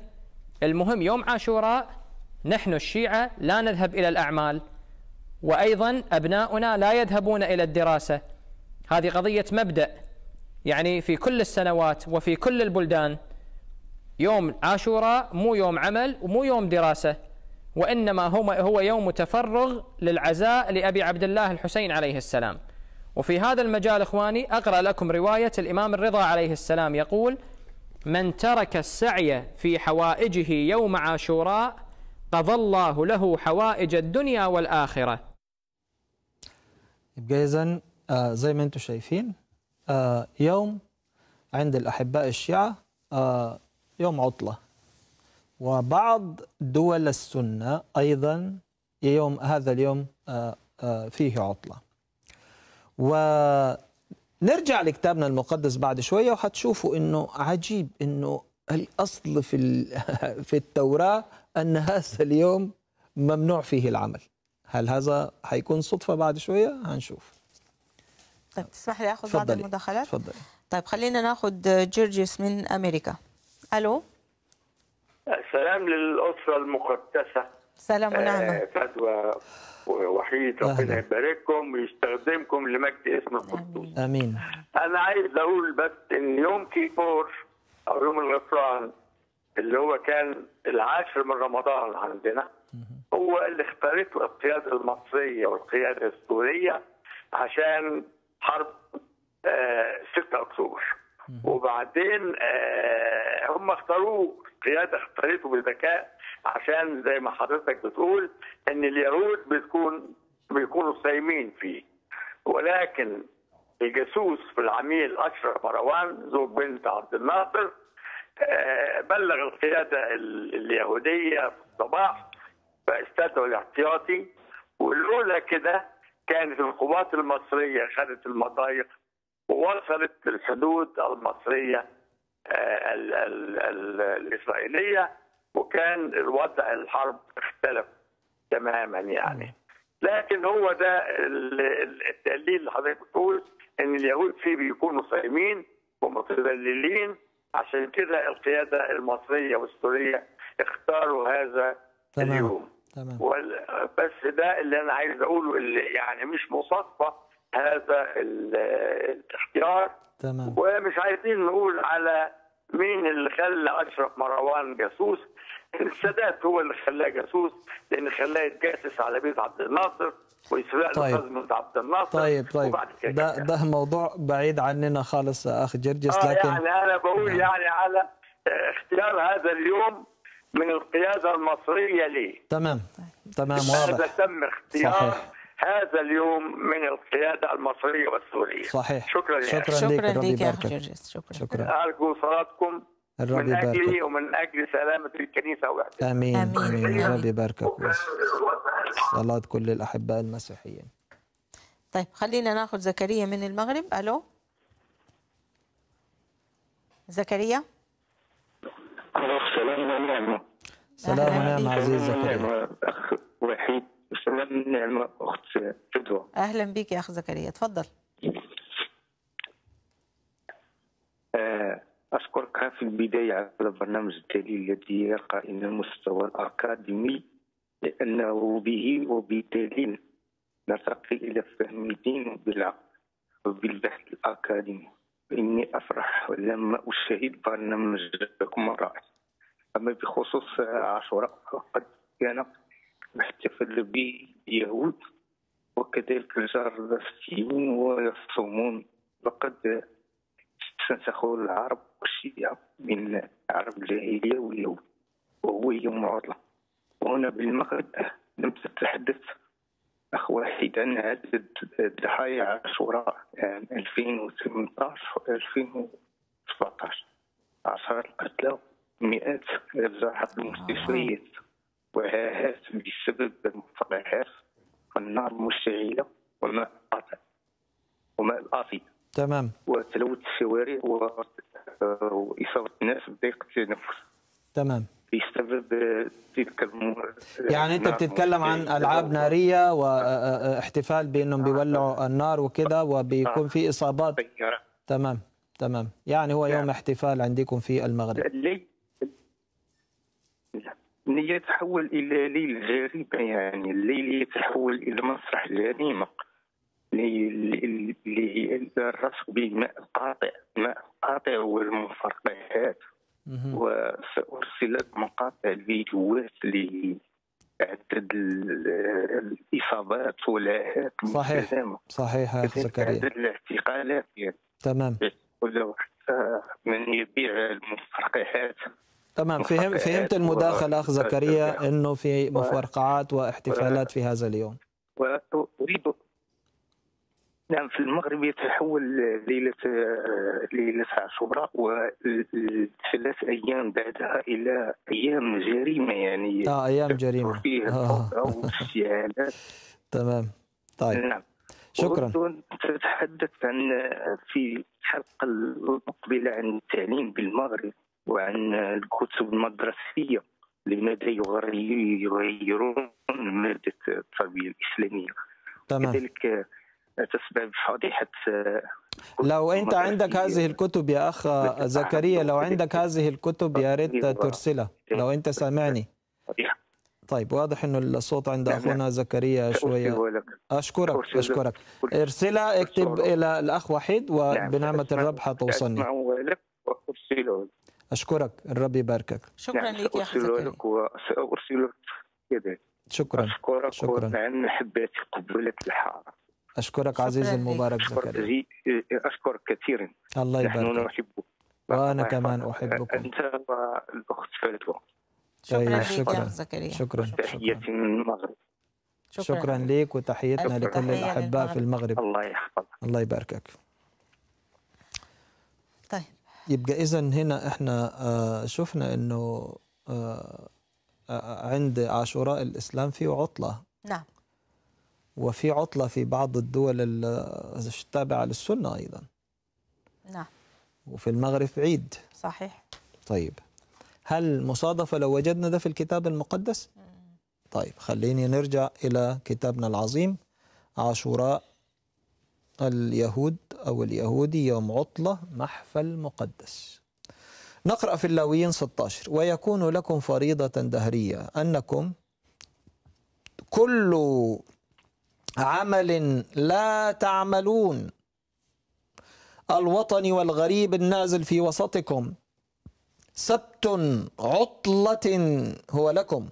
المهم يوم عاشوراء نحن الشيعة لا نذهب إلى الأعمال وأيضا أبناؤنا لا يذهبون إلى الدراسة هذه قضية مبدأ يعني في كل السنوات وفي كل البلدان يوم عاشوراء مو يوم عمل ومو يوم دراسة وإنما هو يوم تفرغ للعزاء لأبي عبد الله الحسين عليه السلام وفي هذا المجال إخواني أقرأ لكم رواية الإمام الرضا عليه السلام يقول من ترك السعي في حوائجه يوم عاشوراء قضى الله له حوائج الدنيا والآخرة يبقى إذن آه، زي ما أنتم شايفين آه، يوم عند الأحباء الشيعة آه، يوم عطلة وبعض دول السنة أيضا يوم هذا اليوم فيه عطلة ونرجع لكتابنا المقدس بعد شويه وحتشوفوا انه عجيب انه الاصل في في التوراه ان هذا اليوم ممنوع فيه العمل هل هذا هيكون صدفه بعد شويه هنشوف طيب تسمح لي اخذ بعض المداخلات اتفضل طيب خلينا ناخذ جورجيس من امريكا الو سلام للاسره المقدسه سلام ونعمه آه فدوى وحيد ربنا يبارككم ويستخدمكم لمجد اسم القدوس امين انا عايز اقول بس ان يوم كيبور او يوم الغفران اللي هو كان العاشر من رمضان عندنا هو اللي اختارته القياده المصريه والقياده السوريه عشان حرب آه 6 اكتوبر وبعدين آه هم اختاروه القياده اختارته بذكاء عشان زي ما حضرتك بتقول ان اليهود بتكون بيكونوا صايمين فيه ولكن الجاسوس في العميل اشرف مروان زوج بنت عبد الناصر آه، بلغ القياده اليهوديه في الصباح فاستدعوا الاحتياطي والاولى كده كانت القوات المصريه خدت المضايق ووصلت الحدود المصريه آه، الاسرائيليه وكان الوضع الحرب اختلف تماما يعني لكن هو ده التقليل اللي حضرتك بتقول ان اليهود فيه بيكونوا فاهمين ومتذللين عشان كده القياده المصريه والسوريه اختاروا هذا تمام. اليوم تمام. بس ده اللي انا عايز اقوله اللي يعني مش مصادفه هذا الاختيار تمام. ومش عايزين نقول على مين اللي خلى اشرف مروان جاسوس السادات هو اللي خلاه جاسوس لان خلاه يتجاسس على بيت عبد الناصر ويسرق طيب. له عبد الناصر طيب طيب ده كده. ده موضوع بعيد عننا خالص اخ جرجس آه لكن يعني انا بقول نعم. يعني على اختيار هذا اليوم من القياده المصريه ليه تمام طيب. تمام واضح هذا تم اختيار صحيح. هذا اليوم من القيادة المصرية والسورية صحيح شكرا لك شكرا, شكرا لك يا أخ جرجس شكرا. شكرا أرجو صلاتكم الرب من من اجله ومن أجل سلامة الكنيسة وحدها آمين آمين, آمين. الرب يباركك صلاة كل الأحباء المسيحيين طيب خلينا ناخذ زكريا من المغرب ألو زكريا سلام ونعمة سلام ونعمة عزيز زكريا أخ وحيد سلام ونعمة أخت جدوى أهلا بك يا أخ زكريا تفضل آه، أشكرك في البداية على البرنامج التالي الذي يرقى إلى المستوى الأكاديمي لأنه به وبالتالي نرتقي إلى فهم الدين بالعقل وبالبحث الأكاديمي فإني أفرح لما أشاهد برنامجكم الرائع أما بخصوص عاشوراء فقد كان محتفل به اليهود وكذلك الجار الفلسطينيين ويصومون وقد استنسخوا العرب أشياء من عرب الجاهلية واليوم وهو يوم عطلة وهنا بالمغرب لم تتحدث أخ واحدا عدد ضحايا عاشوراء عام 2018 2017 عشرات القتلى مئات الجرحى المستشفيات وهاهات بسبب المفرحات والنار المشتعلة والماء القاطع وماء القاطع تمام وتلوث الشوارع واصابه الناس بضيق التنفس تمام بسبب تلك يعني انت بتتكلم عن العاب ناريه واحتفال بانهم بيولعوا النار وكذا وبيكون في اصابات تمام تمام يعني هو يوم احتفال عندكم في المغرب الليل يتحول الى ليل غريبة يعني الليل يتحول الى مسرح الجريمه الرفق بماء صحيح صحيح اخ زكريا عدد الاعتقالات يعني تمام آه، من يبيع المفرقعات تمام فهم فهمت المداخله اخ زكريا انه في مفرقعات واحتفالات في هذا اليوم واريد نعم في المغرب يتحول ليلة آه، ليلة عاشوراء وثلاث أيام بعدها إلى أيام جريمة يعني آه أيام جريمة فيها آه. أو تمام طيب نعم شكرا تحدثت عن في الحلقة المقبلة عن التعليم بالمغرب وعن الكتب المدرسية لماذا يغيرون مادة التربية الإسلامية تمام كذلك تسبب فضيحة لو أنت عندك هذه الكتب يا أخ زكريا لو عندك هذه الكتب يا ريت أيوة. ترسلها لو أنت سامعني فضيحة طيب واضح انه الصوت عند نعم، اخونا نعم. زكريا شويه اشكرك اشكرك ارسلها اكتب الى الاخ وحيد نعم، وبنعمه الرب حتوصلني اشكرك الرب يباركك شكرا لك يا حسن لك وسارسلك كده شكرا اشكرك شكرا لان حبيت قبلت الحاره اشكرك عزيزي المبارك زكريا اشكرك كثيرا الله يبارك نحن نحبك وانا كمان احبكم انت والاخت فاتوه طيب، شكرا لك يا زكريا شكرا تحياتي من المغرب شكرا, شكرا لك وتحيتنا لكل الاحباء في المغرب الله يحفظك الله يباركك طيب يبقى اذا هنا احنا آه، شفنا انه آه، آه، عند عاشوراء الاسلام في عطله نعم وفي عطله في بعض الدول التابعه للسنه ايضا نعم وفي المغرب عيد صحيح طيب هل مصادفة لو وجدنا ده في الكتاب المقدس؟ طيب خليني نرجع إلى كتابنا العظيم عاشوراء اليهود أو اليهودي يوم عطلة محفل مقدس نقرأ في اللاويين 16 ويكون لكم فريضة دهرية أنكم كل عمل لا تعملون الوطن والغريب النازل في وسطكم سبت عطلة هو لكم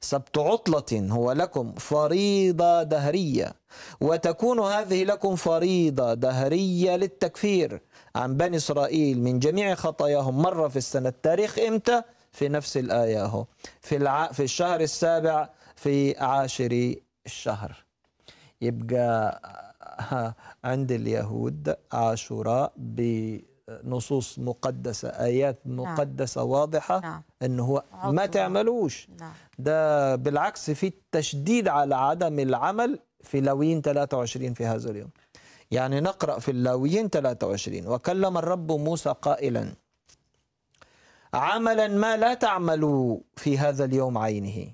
سبت عطلة هو لكم فريضة دهرية وتكون هذه لكم فريضة دهرية للتكفير عن بني إسرائيل من جميع خطاياهم مرة في السنة التاريخ إمتى؟ في نفس الآية أهو في, الع... في الشهر السابع في عاشر الشهر يبقى آه، عند اليهود عاشوراء ب نصوص مقدسة آيات نعم. مقدسة نعم. واضحة نعم. أنه هو ما تعملوش نعم. ده بالعكس في تشديد على عدم العمل في لوين 23 في هذا اليوم يعني نقرأ في اللاويين 23 وكلم الرب موسى قائلا عملا ما لا تعملوا في هذا اليوم عينه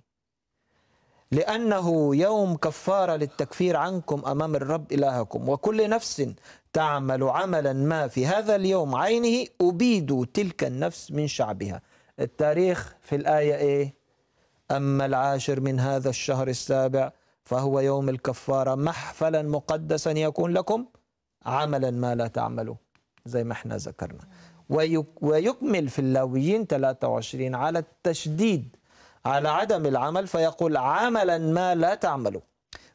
لأنه يوم كفارة للتكفير عنكم أمام الرب إلهكم وكل نفس تعمل عملا ما في هذا اليوم عينه أبيدوا تلك النفس من شعبها التاريخ في الآية إيه؟ أما العاشر من هذا الشهر السابع فهو يوم الكفارة محفلا مقدسا يكون لكم عملا ما لا تعملوا زي ما احنا ذكرنا ويكمل في اللاويين 23 على التشديد على عدم العمل فيقول عملا ما لا تعملوا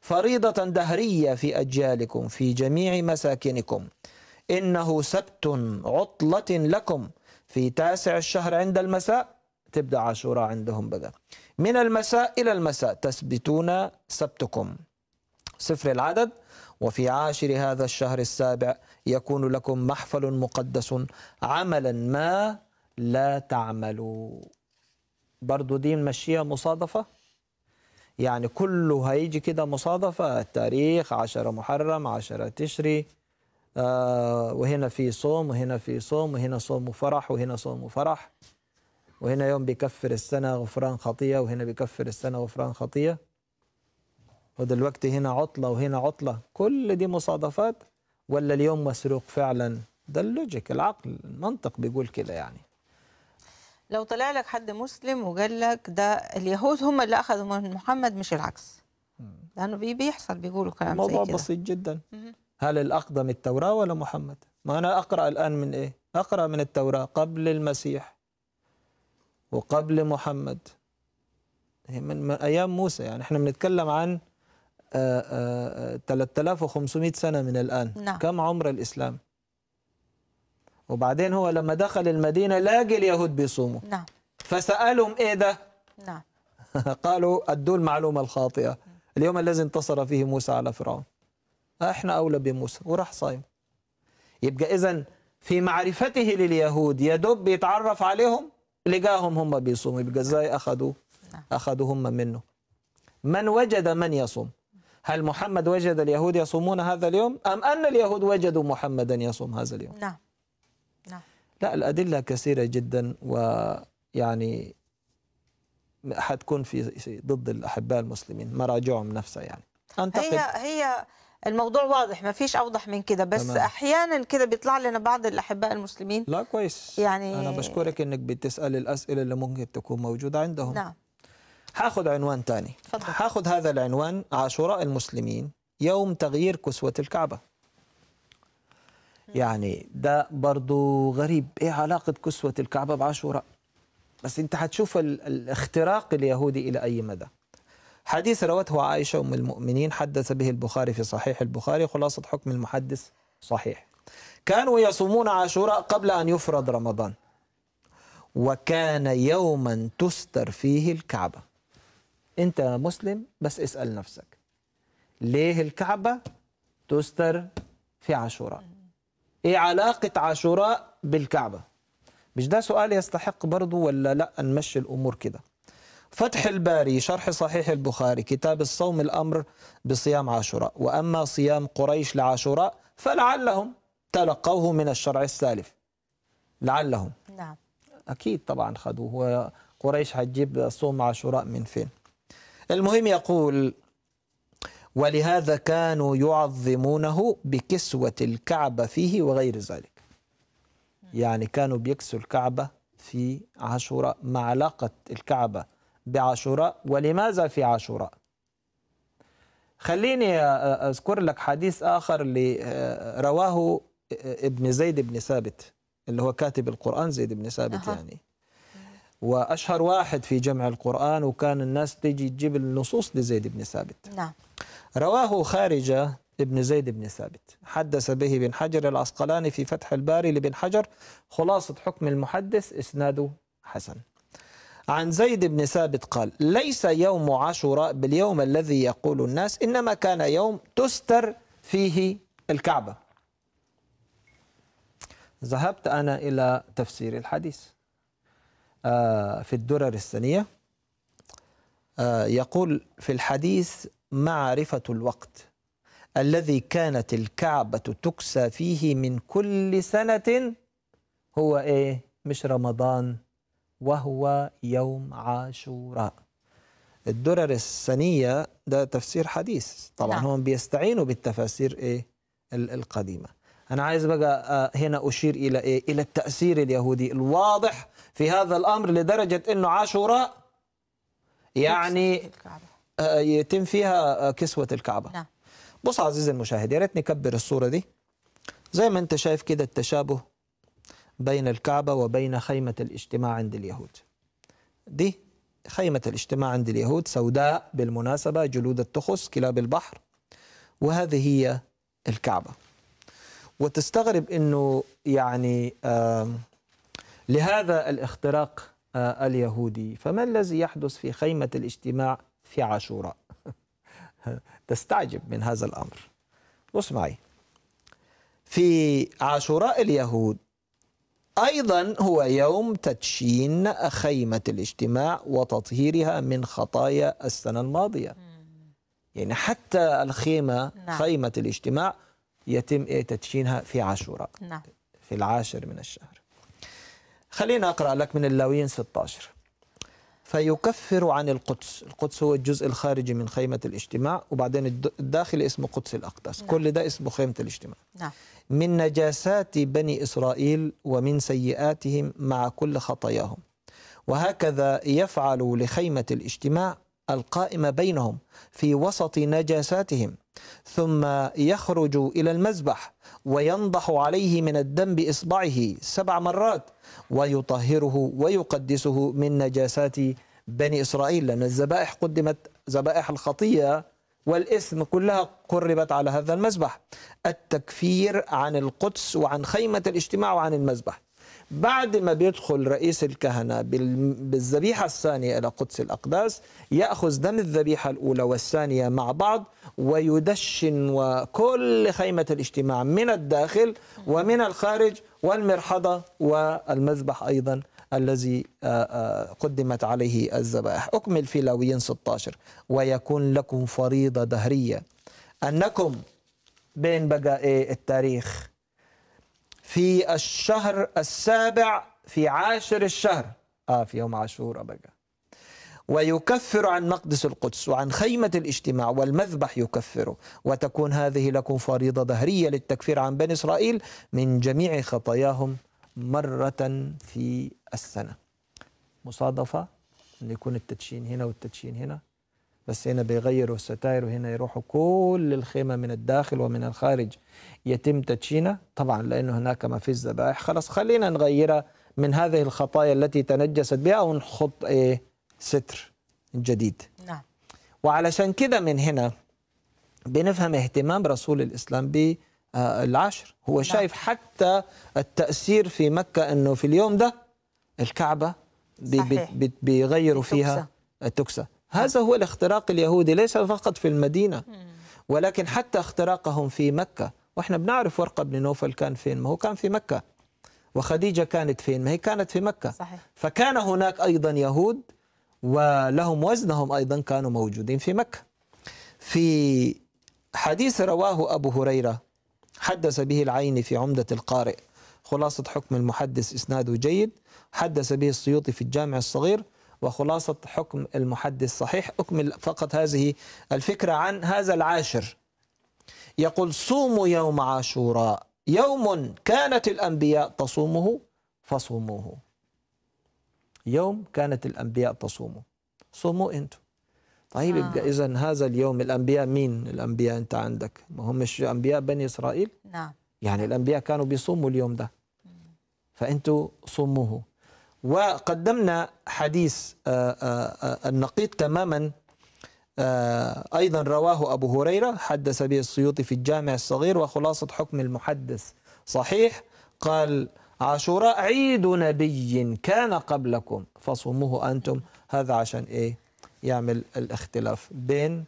فريضة دهرية في أجيالكم في جميع مساكنكم إنه سبت عطلة لكم في تاسع الشهر عند المساء تبدأ عاشوراء عندهم بدأ من المساء إلى المساء تثبتون سبتكم صفر العدد وفي عاشر هذا الشهر السابع يكون لكم محفل مقدس عملا ما لا تعملوا برضو دي نمشيها مصادفة يعني كله هيجي كده مصادفة التاريخ عشرة محرم عشرة تشري آه وهنا في صوم وهنا في صوم وهنا صوم وفرح وهنا صوم وفرح وهنا يوم بيكفر السنة غفران خطية وهنا بيكفر السنة غفران خطية ودلوقتي هنا عطلة وهنا عطلة كل دي مصادفات ولا اليوم مسروق فعلا ده اللوجيك العقل المنطق بيقول كده يعني لو طلع لك حد مسلم وقال لك ده اليهود هم اللي اخذوا من محمد مش العكس لانه بي بيحصل بيقولوا كلام الموضوع زي بسيط جدا هل الاقدم التوراه ولا محمد ما انا اقرا الان من ايه اقرا من التوراه قبل المسيح وقبل محمد من ايام موسى يعني احنا بنتكلم عن 3500 آه، آه، آه، سنه من الان نعم. كم عمر الاسلام وبعدين هو لما دخل المدينة لاقي اليهود بيصوموا نعم فسألهم إيه ده نعم قالوا أدوا المعلومة الخاطئة اليوم الذي انتصر فيه موسى على فرعون احنا اولى بموسى وراح صايم يبقى اذا في معرفته لليهود يدب يتعرف عليهم لقاهم هم بيصوموا يبقى ازاي اخذوا نعم. اخذوا هم منه من وجد من يصوم هل محمد وجد اليهود يصومون هذا اليوم ام ان اليهود وجدوا محمدا يصوم هذا اليوم نعم نعم. لا الأدلة كثيرة جدا ويعني حتكون في ضد الأحباء المسلمين مراجعهم نفسها يعني أنتقل. هي هي الموضوع واضح ما فيش أوضح من كده بس تمام. أحيانا كده بيطلع لنا بعض الأحباء المسلمين لا كويس يعني أنا بشكرك إنك بتسأل الأسئلة اللي ممكن تكون موجودة عندهم نعم هاخد عنوان ثاني فضل. هاخد هذا العنوان عاشوراء المسلمين يوم تغيير كسوة الكعبة يعني ده برضو غريب ايه علاقه كسوه الكعبه بعاشوراء بس انت هتشوف الاختراق اليهودي الى اي مدى حديث روته عائشه ام المؤمنين حدث به البخاري في صحيح البخاري خلاصه حكم المحدث صحيح كانوا يصومون عاشوراء قبل ان يفرض رمضان وكان يوما تستر فيه الكعبه انت مسلم بس اسال نفسك ليه الكعبه تستر في عاشوراء ايه علاقه عاشوراء بالكعبه مش ده سؤال يستحق برضه ولا لا نمشي الامور كده فتح الباري شرح صحيح البخاري كتاب الصوم الامر بصيام عاشوراء واما صيام قريش لعاشوراء فلعلهم تلقوه من الشرع السالف لعلهم نعم اكيد طبعا خدوه قريش هتجيب صوم عاشوراء من فين المهم يقول ولهذا كانوا يعظمونه بكسوة الكعبة فيه وغير ذلك يعني كانوا بيكسوا الكعبة في عاشوراء ما علاقة الكعبة بعاشوراء ولماذا في عاشوراء خليني أذكر لك حديث آخر رواه ابن زيد بن ثابت اللي هو كاتب القرآن زيد بن ثابت أه. يعني وأشهر واحد في جمع القرآن وكان الناس تيجي تجيب النصوص لزيد بن ثابت نعم رواه خارجة ابن زيد بن ثابت حدث به بن حجر العسقلاني في فتح الباري لبن حجر خلاصة حكم المحدث إسناده حسن عن زيد بن ثابت قال ليس يوم عاشوراء باليوم الذي يقول الناس إنما كان يوم تستر فيه الكعبة ذهبت أنا إلى تفسير الحديث آه، في الدرر الثانية آه، يقول في الحديث معرفة الوقت الذي كانت الكعبة تكسى فيه من كل سنة هو إيه؟ مش رمضان وهو يوم عاشوراء الدرر السنية ده تفسير حديث طبعا نعم. هم بيستعينوا بالتفاسير إيه؟ القديمة أنا عايز بقى آه، هنا أشير إلى إيه؟ إلى التأثير اليهودي الواضح في هذا الأمر لدرجة أنه عاشوراء يعني آه، يتم فيها آه، كسوه الكعبه نعم. بص عزيزي المشاهد يا ريت نكبر الصوره دي زي ما انت شايف كده التشابه بين الكعبه وبين خيمه الاجتماع عند اليهود دي خيمه الاجتماع عند اليهود سوداء بالمناسبه جلود التخص كلاب البحر وهذه هي الكعبه وتستغرب انه يعني آه لهذا الاختراق آه، اليهودي فما الذي يحدث في خيمة الاجتماع في عاشوراء تستعجب من هذا الأمر بص معي في عاشوراء اليهود أيضا هو يوم تدشين خيمة الاجتماع وتطهيرها من خطايا السنة الماضية يعني حتى الخيمة نعم. خيمة الاجتماع يتم إيه تدشينها في عاشوراء نعم. في العاشر من الشهر خلينا أقرأ لك من اللاويين 16 فيكفر عن القدس القدس هو الجزء الخارجي من خيمة الاجتماع وبعدين الداخلي اسمه قدس الأقدس نعم. كل ده اسمه خيمة الاجتماع نعم. من نجاسات بني إسرائيل ومن سيئاتهم مع كل خطاياهم وهكذا يفعل لخيمة الاجتماع القائمة بينهم في وسط نجاساتهم ثم يخرج إلى المذبح وينضح عليه من الدم بإصبعه سبع مرات ويطهره ويقدسه من نجاسات بني إسرائيل لأن الذبائح قدمت ذبائح الخطية والإثم كلها قربت على هذا المذبح التكفير عن القدس وعن خيمة الاجتماع وعن المذبح بعد ما بيدخل رئيس الكهنة بالذبيحة الثانية إلى قدس الأقداس يأخذ دم الذبيحة الأولى والثانية مع بعض ويدشن وكل خيمة الاجتماع من الداخل ومن الخارج والمرحضة والمذبح أيضا الذي آه، آه، قدمت عليه الذبائح أكمل في لاويين 16 ويكون لكم فريضة دهرية أنكم بين بقى إيه التاريخ في الشهر السابع في عاشر الشهر آه في يوم عاشور أبقى ويكفر عن مقدس القدس وعن خيمة الاجتماع والمذبح يكفره وتكون هذه لكم فريضة دهرية للتكفير عن بني إسرائيل من جميع خطاياهم مرة في السنة مصادفة أن يكون التدشين هنا والتدشين هنا بس هنا بيغيروا الستاير وهنا يروحوا كل الخيمة من الداخل ومن الخارج يتم تدشينها طبعا لأنه هناك ما في ذبائح خلاص خلينا نغيرها من هذه الخطايا التي تنجست بها ونحط إيه ستر جديد نعم وعلشان كده من هنا بنفهم اهتمام رسول الإسلام بالعشر هو نعم. شايف حتى التأثير في مكة أنه في اليوم ده الكعبة بيغيروا فيها التكسة هذا هو الاختراق اليهودي ليس فقط في المدينة ولكن حتى اختراقهم في مكة واحنا بنعرف ورقة بن نوفل كان فين ما هو كان في مكة وخديجة كانت فين ما هي كانت في مكة صحيح. فكان هناك أيضا يهود ولهم وزنهم أيضا كانوا موجودين في مكة في حديث رواه أبو هريرة حدث به العين في عمدة القارئ خلاصة حكم المحدث إسناده جيد حدث به السيوطي في الجامع الصغير وخلاصة حكم المحدث صحيح أكمل فقط هذه الفكرة عن هذا العاشر يقول صوموا يوم عاشوراء يوم كانت الأنبياء تصومه فصوموه يوم كانت الأنبياء تصومه صوموا أنتم طيب آه. إذا هذا اليوم الأنبياء مين الأنبياء أنت عندك ما هم مش أنبياء بني إسرائيل نعم يعني الأنبياء كانوا بيصوموا اليوم ده فأنتوا صوموه وقدمنا حديث آه، آه، آه، النقيض تماما أيضا رواه أبو هريرة حدث به السيوطي في الجامع الصغير وخلاصة حكم المحدث صحيح قال عاشوراء عيد نبي كان قبلكم فصوموه أنتم هذا عشان إيه يعمل الاختلاف بين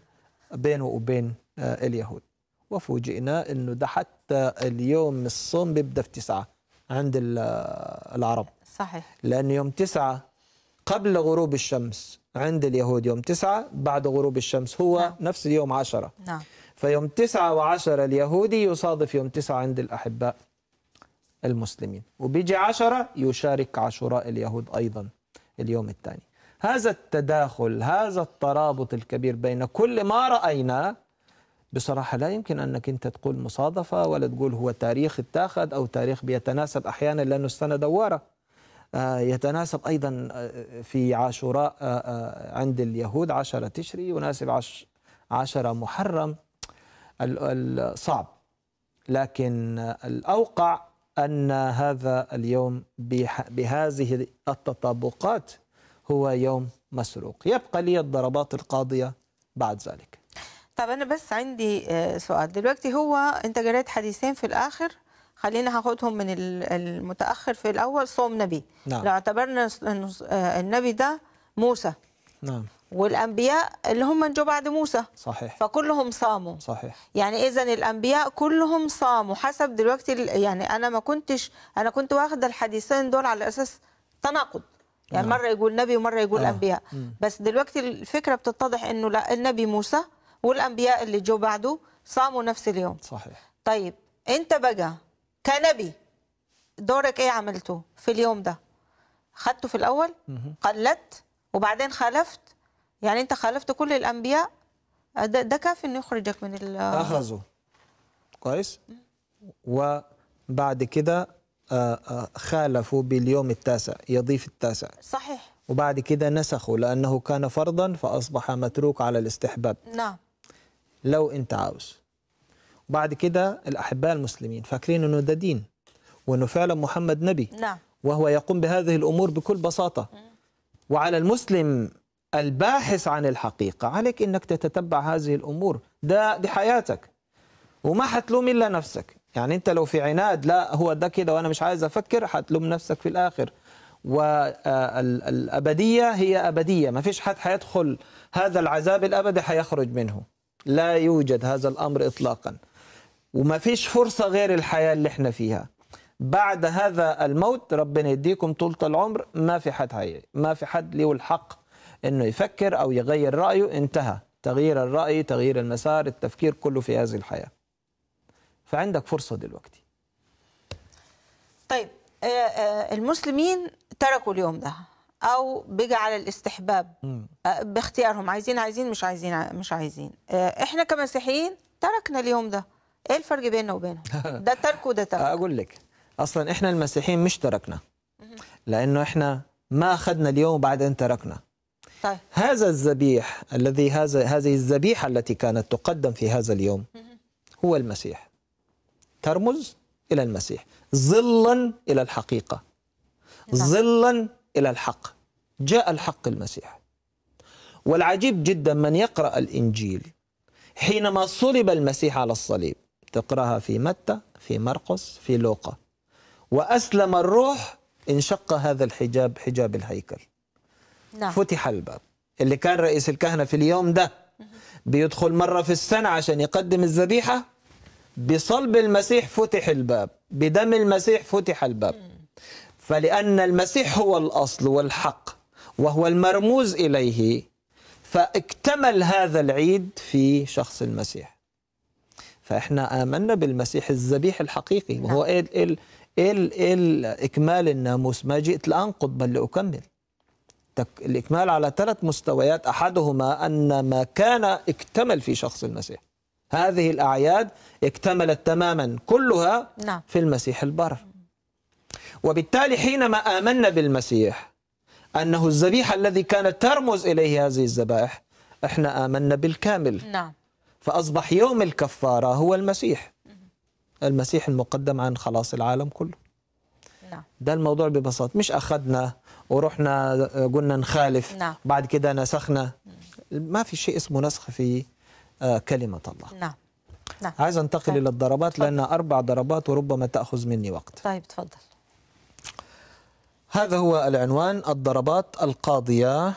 بينه وبين اليهود وفوجئنا انه ده حتى اليوم الصوم بيبدا في تسعة عند العرب صحيح لأن يوم تسعة قبل غروب الشمس عند اليهود يوم تسعة بعد غروب الشمس هو نعم. نفس اليوم عشرة نعم. فيوم تسعة وعشرة اليهودي يصادف يوم تسعة عند الأحباء المسلمين وبيجي عشرة يشارك عشراء اليهود أيضا اليوم الثاني هذا التداخل هذا الترابط الكبير بين كل ما رأيناه بصراحة لا يمكن أنك أنت تقول مصادفة ولا تقول هو تاريخ اتاخذ أو تاريخ بيتناسب أحيانا لأنه السنة دوارة آه، يتناسب أيضا آه، في عاشوراء آه، عند اليهود عشرة تشري يناسب عشرة محرم صعب لكن الأوقع أن هذا اليوم بهذه التطابقات هو يوم مسروق يبقى لي الضربات القاضية بعد ذلك طب أنا بس عندي سؤال دلوقتي هو أنت جريت حديثين في الآخر خلينا هاخدهم من المتاخر في الاول صوم نبي نعم. لو اعتبرنا النبي ده موسى نعم والانبياء اللي هم جو بعد موسى صحيح فكلهم صاموا صحيح يعني اذا الانبياء كلهم صاموا حسب دلوقتي يعني انا ما كنتش انا كنت واخده الحديثين دول على اساس تناقض يعني نعم. مره يقول نبي ومره يقول آه. انبياء بس دلوقتي الفكره بتتضح انه لا النبي موسى والانبياء اللي جو بعده صاموا نفس اليوم صحيح طيب انت بقى كنبي دورك ايه عملته في اليوم ده خدته في الاول قلدت وبعدين خالفت يعني انت خالفت كل الانبياء ده, ده كافي انه يخرجك من ال اخذوا كويس وبعد كده آه، آه، خالفوا باليوم التاسع يضيف التاسع صحيح وبعد كده نسخوا لانه كان فرضا فاصبح متروك على الاستحباب نعم لو انت عاوز وبعد كده الأحباء المسلمين فاكرين أنه ده دين وأنه فعلا محمد نبي نعم. وهو يقوم بهذه الأمور بكل بساطة وعلى المسلم الباحث عن الحقيقة عليك أنك تتتبع هذه الأمور ده دي حياتك وما حتلوم إلا نفسك يعني أنت لو في عناد لا هو ده كده وأنا مش عايز أفكر حتلوم نفسك في الآخر والأبدية آه، هي أبدية ما فيش حد حيدخل هذا العذاب الأبدي حيخرج منه لا يوجد هذا الأمر إطلاقاً وما فيش فرصة غير الحياة اللي احنا فيها بعد هذا الموت ربنا يديكم طولة العمر ما في حد هي ما في حد له الحق انه يفكر او يغير رأيه انتهى تغيير الرأي تغيير المسار التفكير كله في هذه الحياة فعندك فرصة دلوقتي طيب آه، آه، المسلمين تركوا اليوم ده او بجعل الاستحباب آه، باختيارهم عايزين عايزين مش عايزين مش عايزين احنا كمسيحيين تركنا اليوم ده ايه الفرق بيننا وبينه ده ترك وده ترك اقول لك اصلا احنا المسيحيين مش تركنا لانه احنا ما اخذنا اليوم بعد ان تركنا طيب. هذا الذبيح الذي هذا هذه الذبيحه التي كانت تقدم في هذا اليوم هو المسيح ترمز الى المسيح ظلا الى الحقيقه نعم. ظلا الى الحق جاء الحق المسيح والعجيب جدا من يقرا الانجيل حينما صلب المسيح على الصليب تقراها في متى في مرقس في لوقا وأسلم الروح انشق هذا الحجاب حجاب الهيكل نعم. فتح الباب اللي كان رئيس الكهنة في اليوم ده بيدخل مرة في السنة عشان يقدم الذبيحة بصلب المسيح فتح الباب بدم المسيح فتح الباب فلأن المسيح هو الأصل والحق وهو المرموز إليه فاكتمل هذا العيد في شخص المسيح فإحنا آمنا بالمسيح الذبيح الحقيقي وهو إيه ال ال ال إكمال الناموس ما جئت لأنقض بل لأكمل الإكمال على ثلاث مستويات أحدهما أن ما كان اكتمل في شخص المسيح هذه الأعياد اكتملت تماما كلها نعم. في المسيح البر وبالتالي حينما آمنا بالمسيح أنه الذبيحة الذي كانت ترمز إليه هذه الذبائح احنا آمنا بالكامل نعم فأصبح يوم الكفارة هو المسيح المسيح المقدم عن خلاص العالم كله نعم. ده الموضوع ببساطة مش أخذنا ورحنا قلنا نخالف نعم. بعد كده نسخنا ما في شيء اسمه نسخ في آه، كلمة الله نعم نعم. عايز انتقل طيب. الى الضربات لان اربع ضربات وربما تاخذ مني وقت طيب تفضل هذا هو العنوان الضربات القاضيه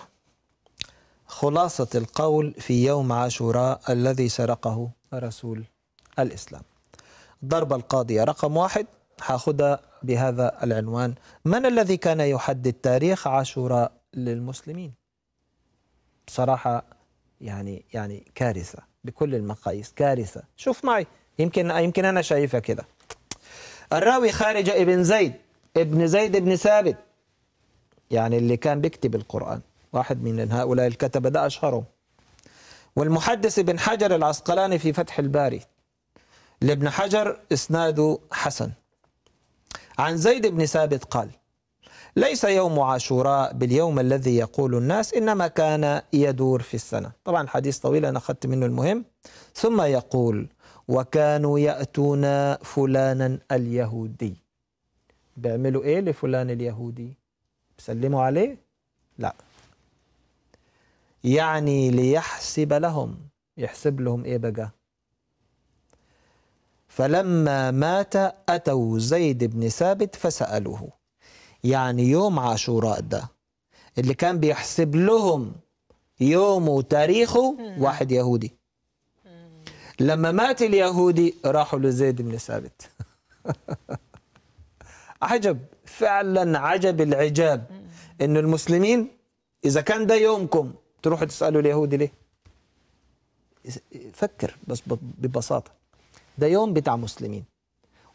خلاصة القول في يوم عاشوراء الذي سرقه رسول الإسلام الضربة القاضية رقم واحد هاخدها بهذا العنوان من الذي كان يحدد تاريخ عاشوراء للمسلمين بصراحة يعني يعني كارثة بكل المقاييس كارثة شوف معي يمكن يمكن أنا شايفها كده الراوي خارج ابن زيد ابن زيد ابن ثابت يعني اللي كان بيكتب القرآن واحد من هؤلاء الكتبة ده أشهرهم والمحدث ابن حجر العسقلاني في فتح الباري لابن حجر إسناده حسن عن زيد بن ثابت قال ليس يوم عاشوراء باليوم الذي يقول الناس إنما كان يدور في السنة طبعا حديث طويل أنا أخذت منه المهم ثم يقول وكانوا يأتون فلانا اليهودي بيعملوا إيه لفلان اليهودي بيسلموا عليه لا يعني ليحسب لهم يحسب لهم ايه بقى فلما مات أتوا زيد بن ثابت فسألوه يعني يوم عاشوراء ده اللي كان بيحسب لهم يومه وتاريخه واحد يهودي لما مات اليهودي راحوا لزيد بن ثابت عجب فعلا عجب العجاب ان المسلمين اذا كان ده يومكم تروح تسأله اليهودي ليه فكر بس ببساطة ده يوم بتاع مسلمين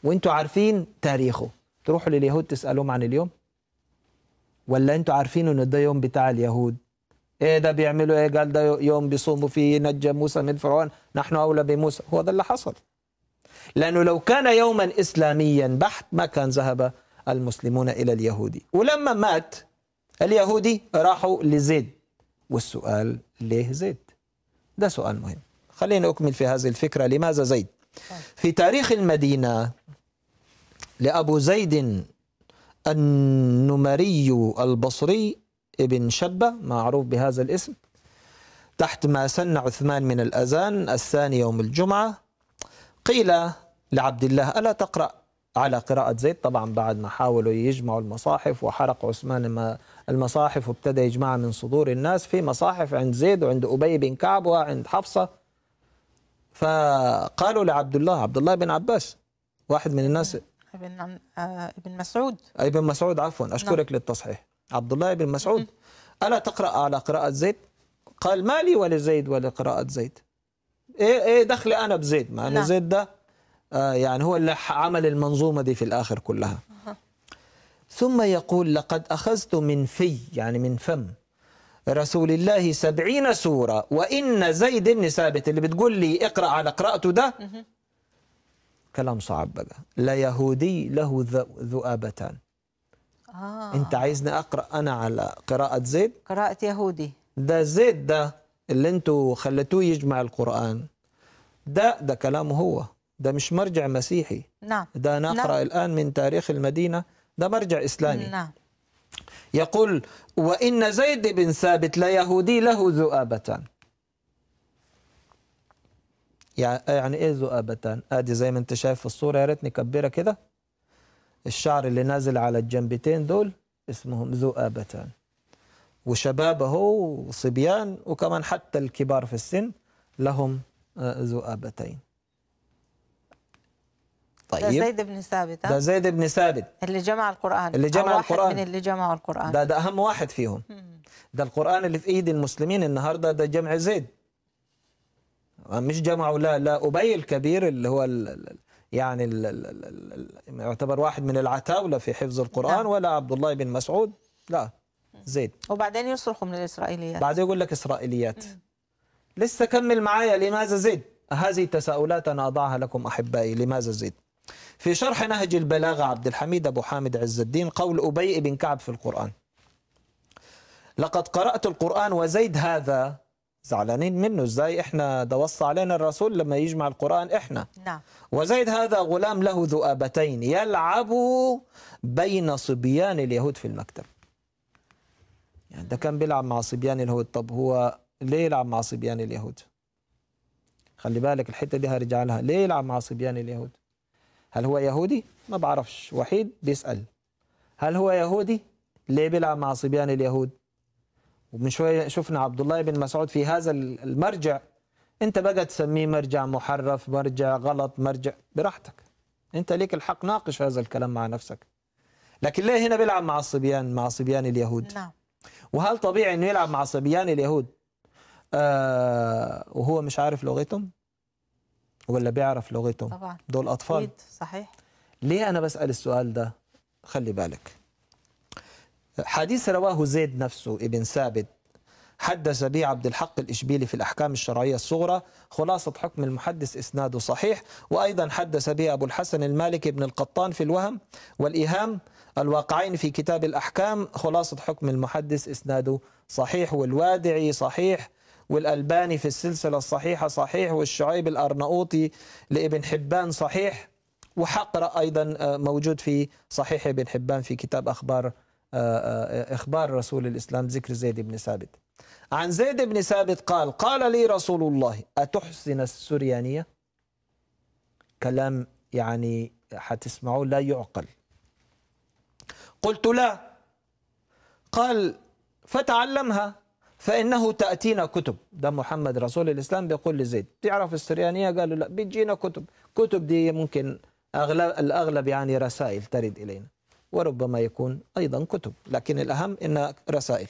وانتوا عارفين تاريخه تروحوا لليهود تسألهم عن اليوم ولا انتوا عارفين ان ده يوم بتاع اليهود ايه ده بيعملوا ايه قال ده يوم بيصوموا فيه نجى موسى من فرعون نحن اولى بموسى هو ده اللي حصل لانه لو كان يوما اسلاميا بحت ما كان ذهب المسلمون الى اليهودي ولما مات اليهودي راحوا لزيد والسؤال ليه زيد ده سؤال مهم خليني أكمل في هذه الفكرة لماذا زيد في تاريخ المدينة لأبو زيد النمري البصري ابن شبة معروف بهذا الاسم تحت ما سن عثمان من الأذان الثاني يوم الجمعة قيل لعبد الله ألا تقرأ على قراءة زيد طبعا بعد ما حاولوا يجمعوا المصاحف وحرق عثمان المصاحف وابتدى يجمعها من صدور الناس في مصاحف عند زيد وعند أبي بن كعب وعند حفصة فقالوا لعبد الله عبد الله بن عباس واحد من الناس ابن آه، ابن مسعود آه، ابن مسعود عفوا أشكرك نعم. للتصحيح عبد الله بن مسعود ألا تقرأ على قراءة زيد قال ما لي ولزيد ولقراءة زيد إيه إيه دخلي أنا بزيد مع أنا نعم. زيد ده آه يعني هو اللي عمل المنظومة دي في الآخر كلها ثم يقول لقد أخذت من في يعني من فم رسول الله سبعين سورة وإن زيد بن ثابت اللي بتقول لي اقرأ على قراءته ده كلام صعب بقى لا يهودي له ذؤابتان آه. انت عايزني اقرا انا على قراءه زيد قراءه يهودي ده زيد ده اللي انتوا خليتوه يجمع القران ده ده كلامه هو ده مش مرجع مسيحي نعم ده نقرأ نعم. الآن من تاريخ المدينة ده مرجع إسلامي نعم يقول وإن زيد بن ثابت ليهودي له ذؤابتان يعني ايه ذؤابتان ادي زي ما انت شايف في الصوره يا ريتني كبيره كده الشعر اللي نازل على الجنبتين دول اسمهم ذؤابتان وشبابه وصبيان وكمان حتى الكبار في السن لهم آه، ذؤابتين طيب ده زيد بن ثابت ده زيد بن ثابت اللي جمع القرآن اللي جمع واحد القرآن من اللي جمعوا القرآن ده ده أهم واحد فيهم ده القرآن اللي في إيد المسلمين النهاردة ده جمع زيد مش جمعوا لا لا أبي الكبير اللي هو الـ يعني الـ يعتبر واحد من العتاولة في حفظ القرآن نعم. ولا عبد الله بن مسعود لا زيد وبعدين يصرخوا من الإسرائيليات بعدين يقول لك إسرائيليات لسه كمل معايا لماذا زيد هذه تساؤلات أنا أضعها لكم أحبائي لماذا زيد في شرح نهج البلاغة عبد الحميد أبو حامد عز الدين قول أبي بن كعب في القرآن لقد قرأت القرآن وزيد هذا زعلانين منه ازاي احنا ده وصى علينا الرسول لما يجمع القرآن احنا نعم. وزيد هذا غلام له ذؤابتين يلعب بين صبيان اليهود في المكتب يعني ده كان بيلعب مع صبيان اليهود طب هو ليه يلعب مع صبيان اليهود خلي بالك الحتة دي هرجع لها ليه يلعب مع صبيان اليهود هل هو يهودي؟ ما بعرفش وحيد بيسأل هل هو يهودي؟ ليه بيلعب مع صبيان اليهود؟ ومن شوية شفنا عبد الله بن مسعود في هذا المرجع أنت بقى تسميه مرجع محرف مرجع غلط مرجع براحتك أنت ليك الحق ناقش هذا الكلام مع نفسك لكن ليه هنا بيلعب مع الصبيان مع صبيان اليهود؟ نعم وهل طبيعي أنه يلعب مع صبيان اليهود آه وهو مش عارف لغتهم؟ ولا بيعرف لغتهم طبعا دول أطفال أكيد صحيح ليه أنا بسأل السؤال ده خلي بالك حديث رواه زيد نفسه ابن ثابت حدث به عبد الحق الإشبيلي في الأحكام الشرعية الصغرى خلاصة حكم المحدث إسناده صحيح وأيضا حدث به أبو الحسن المالكي بن القطان في الوهم والإيهام الواقعين في كتاب الأحكام خلاصة حكم المحدث إسناده صحيح والوادعي صحيح والألباني في السلسلة الصحيحة صحيح والشعيب الأرناؤوطي لابن حبان صحيح وحقرأ أيضا آه، موجود في صحيح ابن حبان في كتاب أخبار آه، آه، إخبار رسول الإسلام ذكر زيد بن ثابت عن زيد بن ثابت قال قال لي رسول الله أتحسن السريانية كلام يعني حتسمعوه لا يعقل قلت لا قال فتعلمها فإنه تأتينا كتب ده محمد رسول الإسلام بيقول لزيد تعرف السريانية قالوا لا بتجينا كتب كتب دي ممكن أغلب الأغلب يعني رسائل ترد إلينا وربما يكون أيضا كتب لكن الأهم إنها رسائل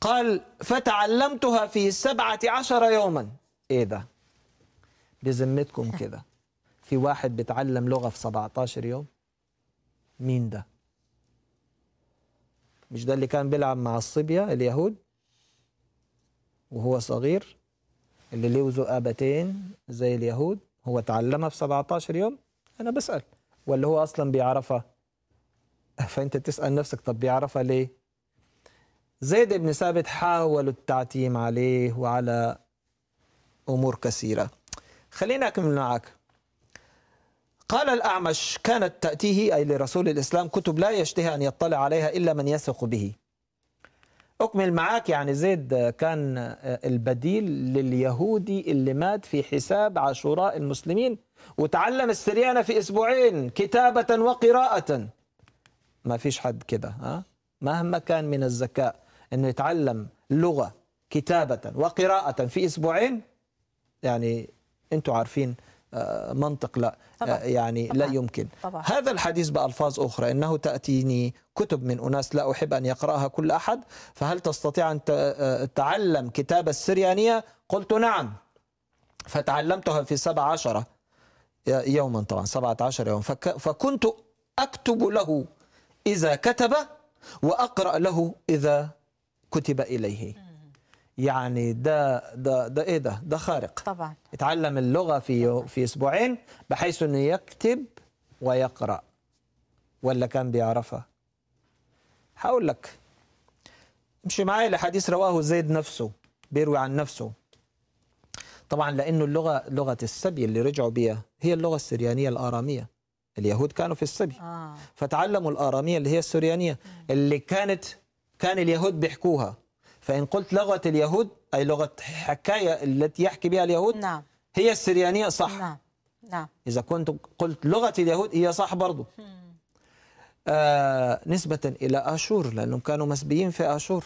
قال فتعلمتها في سبعة عشر يوما إيه ده بذمتكم كده في واحد بيتعلم لغة في 17 يوم مين ده مش ده اللي كان بيلعب مع الصبية اليهود وهو صغير اللي لوزه ابتين زي اليهود هو تعلمها في 17 يوم انا بسال ولا هو اصلا بيعرفها فانت تسال نفسك طب بيعرفها ليه زيد بن ثابت حاولوا التعتيم عليه وعلى امور كثيره خليني اكمل معك قال الأعمش كانت تأتيه أي لرسول الإسلام كتب لا يشتهي أن يطلع عليها إلا من يثق به أكمل معاك يعني زيد كان البديل لليهودي اللي مات في حساب عاشوراء المسلمين وتعلم السريانة في أسبوعين كتابة وقراءة ما فيش حد كده ها مهما كان من الذكاء أنه يتعلم لغة كتابة وقراءة في أسبوعين يعني أنتوا عارفين آه، منطق لا آه، يعني لا يمكن هذا الحديث بألفاظ أخرى إنه تأتيني كتب من أناس لا أحب أن يقرأها كل أحد فهل تستطيع أن آه، تعلم كتاب السريانية قلت نعم فتعلمتها في سبع عشرة يوما طبعا سبعة عشر يوما فكنت أكتب له إذا كتب وأقرأ له إذا كتب إليه يعني ده ده ده ايه ده ده خارق طبعا اتعلم اللغه في في اسبوعين بحيث انه يكتب ويقرا ولا كان بيعرفها هقول لك امشي معايا لحديث رواه زيد نفسه بيروي عن نفسه طبعا لانه اللغه لغه السبي اللي رجعوا بيها هي اللغه السريانيه الاراميه اليهود كانوا في السبي آه. فتعلموا الاراميه اللي هي السريانيه اللي كانت كان اليهود بيحكوها فإن قلت لغة اليهود أي لغة حكاية التي يحكي بها اليهود نعم. هي السريانية صح نعم. نعم. إذا كنت قلت لغة اليهود هي صح برضو آه نسبة إلى آشور لأنهم كانوا مسبيين في آشور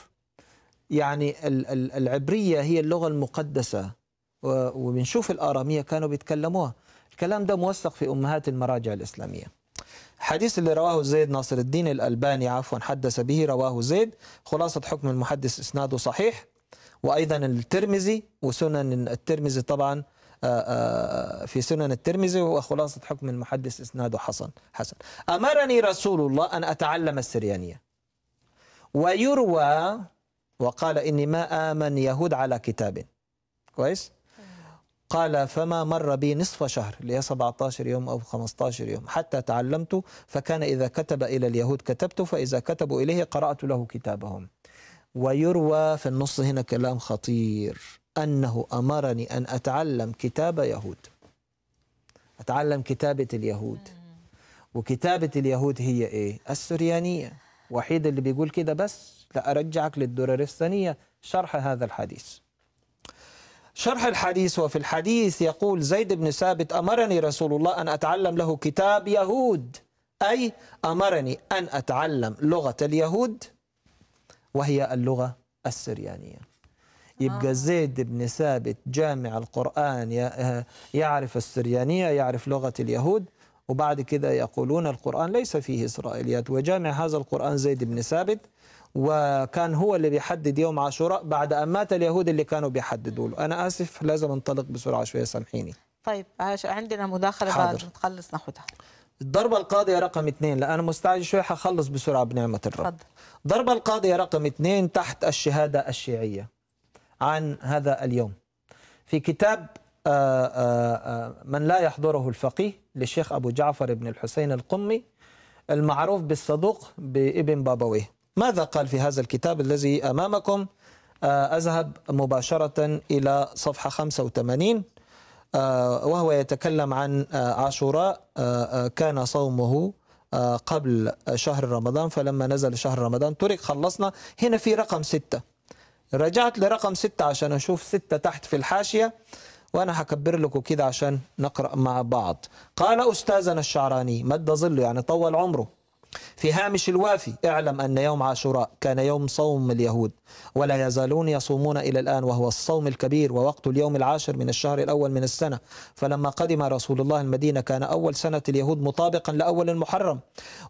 يعني العبرية هي اللغة المقدسة وبنشوف الآرامية كانوا بيتكلموها الكلام ده موثق في أمهات المراجع الإسلامية الحديث اللي رواه زيد ناصر الدين الألباني عفوا حدث به رواه زيد خلاصة حكم المحدث إسناده صحيح وأيضا الترمذي وسنن الترمذي طبعا آه، آه، في سنن الترمذي وخلاصة حكم المحدث إسناده حسن حسن أمرني رسول الله أن أتعلم السريانية ويروى وقال إني ما آمن يهود على كتاب كويس قال فما مر بي نصف شهر اللي هي 17 يوم أو 15 يوم حتى تعلمت فكان إذا كتب إلى اليهود كتبت فإذا كتبوا إليه قرأت له كتابهم ويروى في النص هنا كلام خطير أنه أمرني أن أتعلم كتاب يهود أتعلم كتابة اليهود وكتابة اليهود هي إيه؟ السريانية وحيد اللي بيقول كده بس لا أرجعك الثانية شرح هذا الحديث شرح الحديث وفي الحديث يقول زيد بن ثابت أمرني رسول الله أن أتعلم له كتاب يهود أي أمرني أن أتعلم لغة اليهود وهي اللغة السريانية يبقى آه. زيد بن ثابت جامع القرآن آه، يعرف السريانية يعرف لغة اليهود وبعد كده يقولون القرآن ليس فيه إسرائيليات وجامع هذا القرآن زيد بن ثابت وكان هو اللي بيحدد يوم عاشوراء بعد أن مات اليهود اللي كانوا بيحددوا له أنا آسف لازم انطلق بسرعة شوية سامحيني طيب عندنا مداخلة بعد ما تخلص ناخذها الضربة القاضية رقم اثنين لأ أنا مستعجل شوي حخلص بسرعة بنعمة الرب فضل. ضربة القاضية رقم اثنين تحت الشهادة الشيعية عن هذا اليوم في كتاب آآ آه، آآ آه، آه، من لا يحضره الفقيه للشيخ أبو جعفر بن الحسين القمي المعروف بالصدوق بابن بابويه ماذا قال في هذا الكتاب الذي أمامكم آه، أذهب مباشرة إلى صفحة 85 آه، وهو يتكلم عن آه، عاشوراء كان صومه قبل شهر رمضان فلما نزل شهر رمضان ترك خلصنا هنا في رقم ستة رجعت لرقم ستة عشان أشوف ستة تحت في الحاشية وأنا هكبر لكم كده عشان نقرأ مع بعض قال أستاذنا الشعراني مد ظله يعني طول عمره في هامش الوافي اعلم أن يوم عاشوراء كان يوم صوم اليهود ولا يزالون يصومون إلى الآن وهو الصوم الكبير ووقت اليوم العاشر من الشهر الأول من السنة فلما قدم رسول الله المدينة كان أول سنة اليهود مطابقا لأول المحرم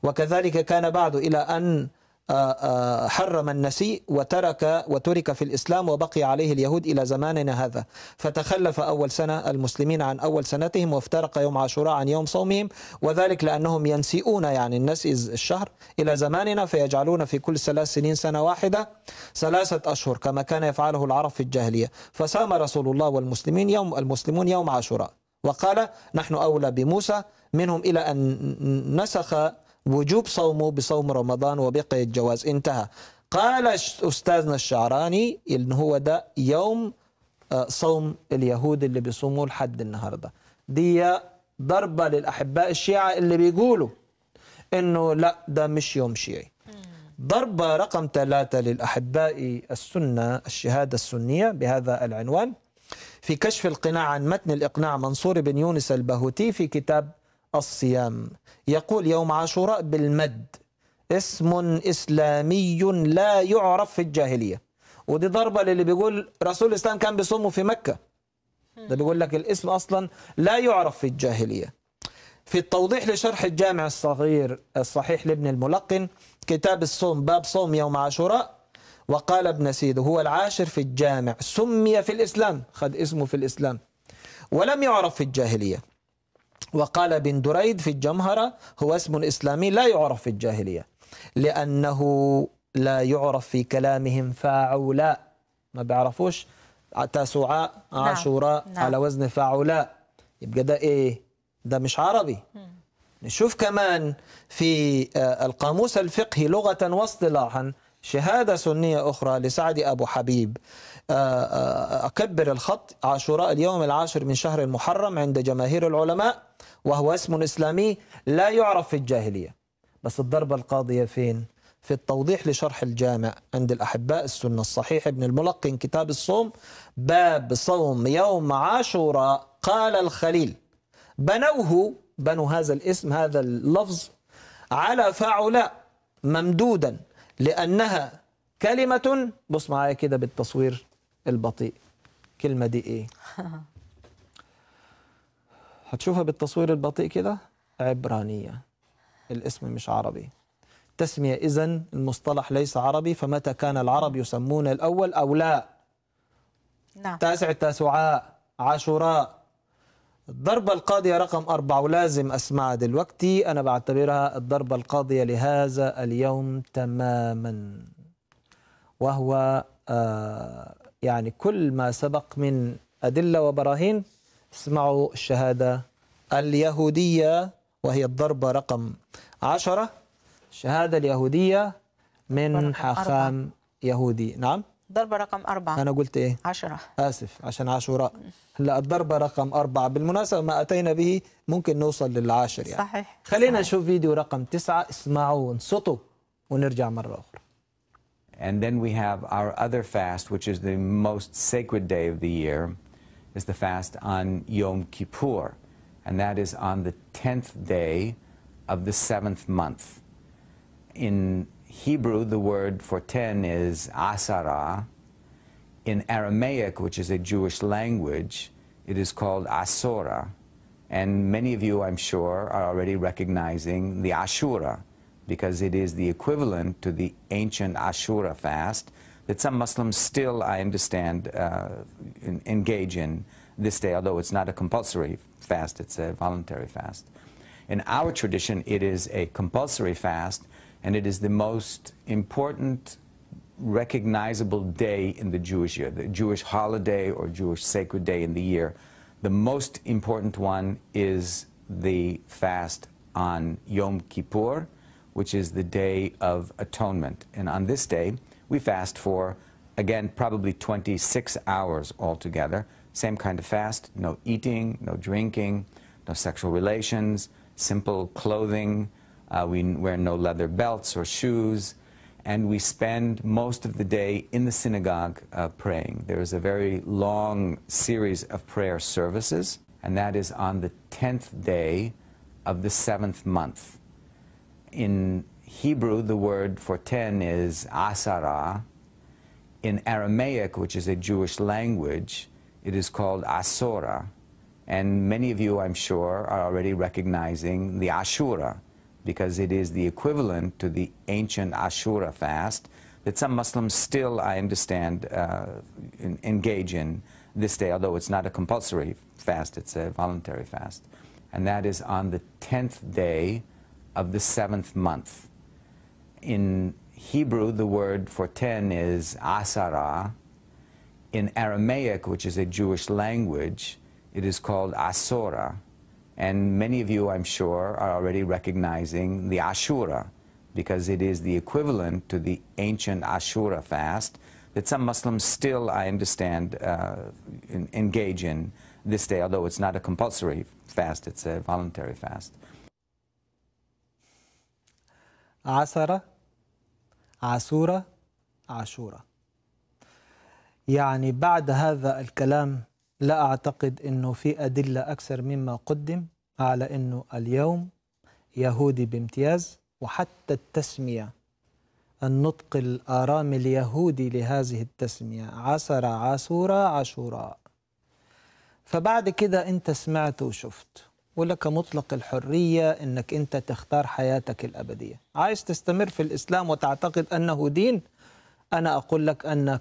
وكذلك كان بعد إلى أن آه، آه، حرم النسيء وترك وترك في الإسلام وبقي عليه اليهود إلى زماننا هذا فتخلف أول سنة المسلمين عن أول سنتهم وافترق يوم عاشوراء عن يوم صومهم وذلك لأنهم ينسئون يعني النسي الشهر إلى زماننا فيجعلون في كل ثلاث سنين سنة واحدة ثلاثة أشهر كما كان يفعله العرب في الجاهلية فسام رسول الله والمسلمين يوم المسلمون يوم عاشوراء وقال نحن أولى بموسى منهم إلى أن نسخ وجوب صومه بصوم رمضان وبقي الجواز انتهى قال أستاذنا الشعراني إن هو ده يوم آه، صوم اليهود اللي بيصوموا لحد النهاردة دي ضربة للأحباء الشيعة اللي بيقولوا إنه لا ده مش يوم شيعي ضربة رقم ثلاثة للأحباء السنة الشهادة السنية بهذا العنوان في كشف القناع عن متن الإقناع منصور بن يونس البهوتي في كتاب الصيام يقول يوم عاشوراء بالمد اسم إسلامي لا يعرف في الجاهلية ودي ضربة للي بيقول رسول الإسلام كان بيصومه في مكة ده بيقول لك الاسم أصلا لا يعرف في الجاهلية في التوضيح لشرح الجامع الصغير الصحيح لابن الملقن كتاب الصوم باب صوم يوم عاشوراء وقال ابن سيد هو العاشر في الجامع سمي في الإسلام خد اسمه في الإسلام ولم يعرف في الجاهلية وقال بن دريد في الجمهرة هو اسم إسلامي لا يعرف في الجاهلية لأنه لا يعرف في كلامهم فاعولاء ما بيعرفوش تاسوعاء نعم، عاشوراء نعم. على وزن فاعولاء يبقى ده إيه ده مش عربي نشوف كمان في آه، القاموس الفقهي لغة واصطلاحا شهادة سنية أخرى لسعد أبو حبيب آه، آه، أكبر الخط عاشوراء اليوم العاشر من شهر المحرم عند جماهير العلماء وهو اسم إسلامي لا يعرف في الجاهلية بس الضربة القاضية فين؟ في التوضيح لشرح الجامع عند الأحباء السنة الصحيح ابن الملقن كتاب الصوم باب صوم يوم عاشوراء قال الخليل بنوه بنوا هذا الاسم هذا اللفظ على فعلاء ممدودا لأنها كلمة بص معايا كده بالتصوير البطيء كلمة دي إيه هتشوفها بالتصوير البطيء كده عبرانية الاسم مش عربي تسمية إذا المصطلح ليس عربي فمتى كان العرب يسمون الأول أو لا نعم. تاسع تاسعاء عاشوراء الضربة القاضية رقم أربعة ولازم أسمعها دلوقتي أنا بعتبرها الضربة القاضية لهذا اليوم تماما وهو آه، يعني كل ما سبق من أدلة وبراهين اسمعوا الشهادة اليهودية وهي الضربة رقم عشرة الشهادة اليهودية من حاخام يهودي نعم ضربة رقم أربعة أنا قلت إيه؟ عشرة آسف عشان عاشوراء لا الضربة رقم أربعة بالمناسبة ما أتينا به ممكن نوصل للعاشر يعني صحيح خلينا نشوف فيديو رقم تسعة اسمعوا وانصتوا ونرجع مرة أخرى And then we have our other fast, which is the most sacred day of the year, is the fast on Yom Kippur. And that is on the 10th day of the seventh month. In Hebrew, the word for 10 is asara. In Aramaic, which is a Jewish language, it is called asora. And many of you, I'm sure, are already recognizing the Ashura, because it is the equivalent to the ancient Ashura fast that some Muslims still, I understand, uh, in, engage in this day, although it's not a compulsory fast, it's a voluntary fast. In our tradition, it is a compulsory fast, and it is the most important recognizable day in the Jewish year, the Jewish holiday or Jewish sacred day in the year. The most important one is the fast on Yom Kippur, which is the Day of Atonement. And on this day, we fast for, again, probably 26 hours altogether. Same kind of fast, no eating, no drinking, no sexual relations, simple clothing. Uh, we wear no leather belts or shoes. And we spend most of the day in the synagogue uh, praying. There is a very long series of prayer services, and that is on the 10th day of the seventh month in Hebrew, the word for ten is asara. In Aramaic, which is a Jewish language, it is called asora. And many of you, I'm sure, are already recognizing the Ashura, because it is the equivalent to the ancient Ashura fast that some Muslims still, I understand, uh, in, engage in this day, although it's not a compulsory fast, it's a voluntary fast. And that is on the 10th day of the seventh month. In Hebrew, the word for ten is asara. In Aramaic, which is a Jewish language, it is called asora. And many of you, I'm sure, are already recognizing the Ashura, because it is the equivalent to the ancient Ashura fast that some Muslims still, I understand, uh, in, engage in this day, although it's not a compulsory fast, it's a voluntary fast. عسرة عسورة عشورة يعني بعد هذا الكلام لا أعتقد أنه في أدلة أكثر مما قدم على أنه اليوم يهودي بامتياز وحتى التسمية النطق الآرامي اليهودي لهذه التسمية عسرة عسورة عشورة فبعد كده أنت سمعت وشفت ولك مطلق الحرية أنك أنت تختار حياتك الأبدية عايز تستمر في الإسلام وتعتقد أنه دين أنا أقول لك أن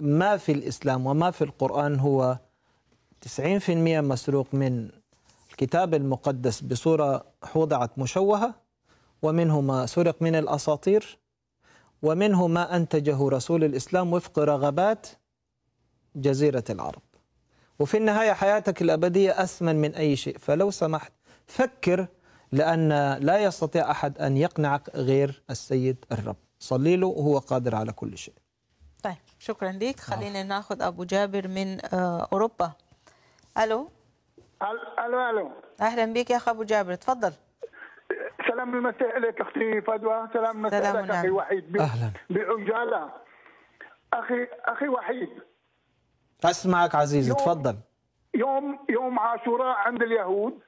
ما في الإسلام وما في القرآن هو 90% مسروق من الكتاب المقدس بصورة وضعت مشوهة ومنه ما سرق من الأساطير ومنه ما أنتجه رسول الإسلام وفق رغبات جزيرة العرب وفي النهاية حياتك الأبدية أثمن من أي شيء فلو سمحت فكر لأن لا يستطيع أحد أن يقنعك غير السيد الرب صلي له وهو قادر على كل شيء طيب شكرا ليك نعم. خلينا ناخذ أبو جابر من آه، أوروبا ألو ألو ألو أهلا بك يا أخ أبو جابر تفضل سلام المسيح لك أختي فدوى سلام المسيح لك أخي نعم. وحيد أهلا بعجالة أخي أخي وحيد اسمعك عزيزي يوم تفضل يوم يوم عاشوراء عند اليهود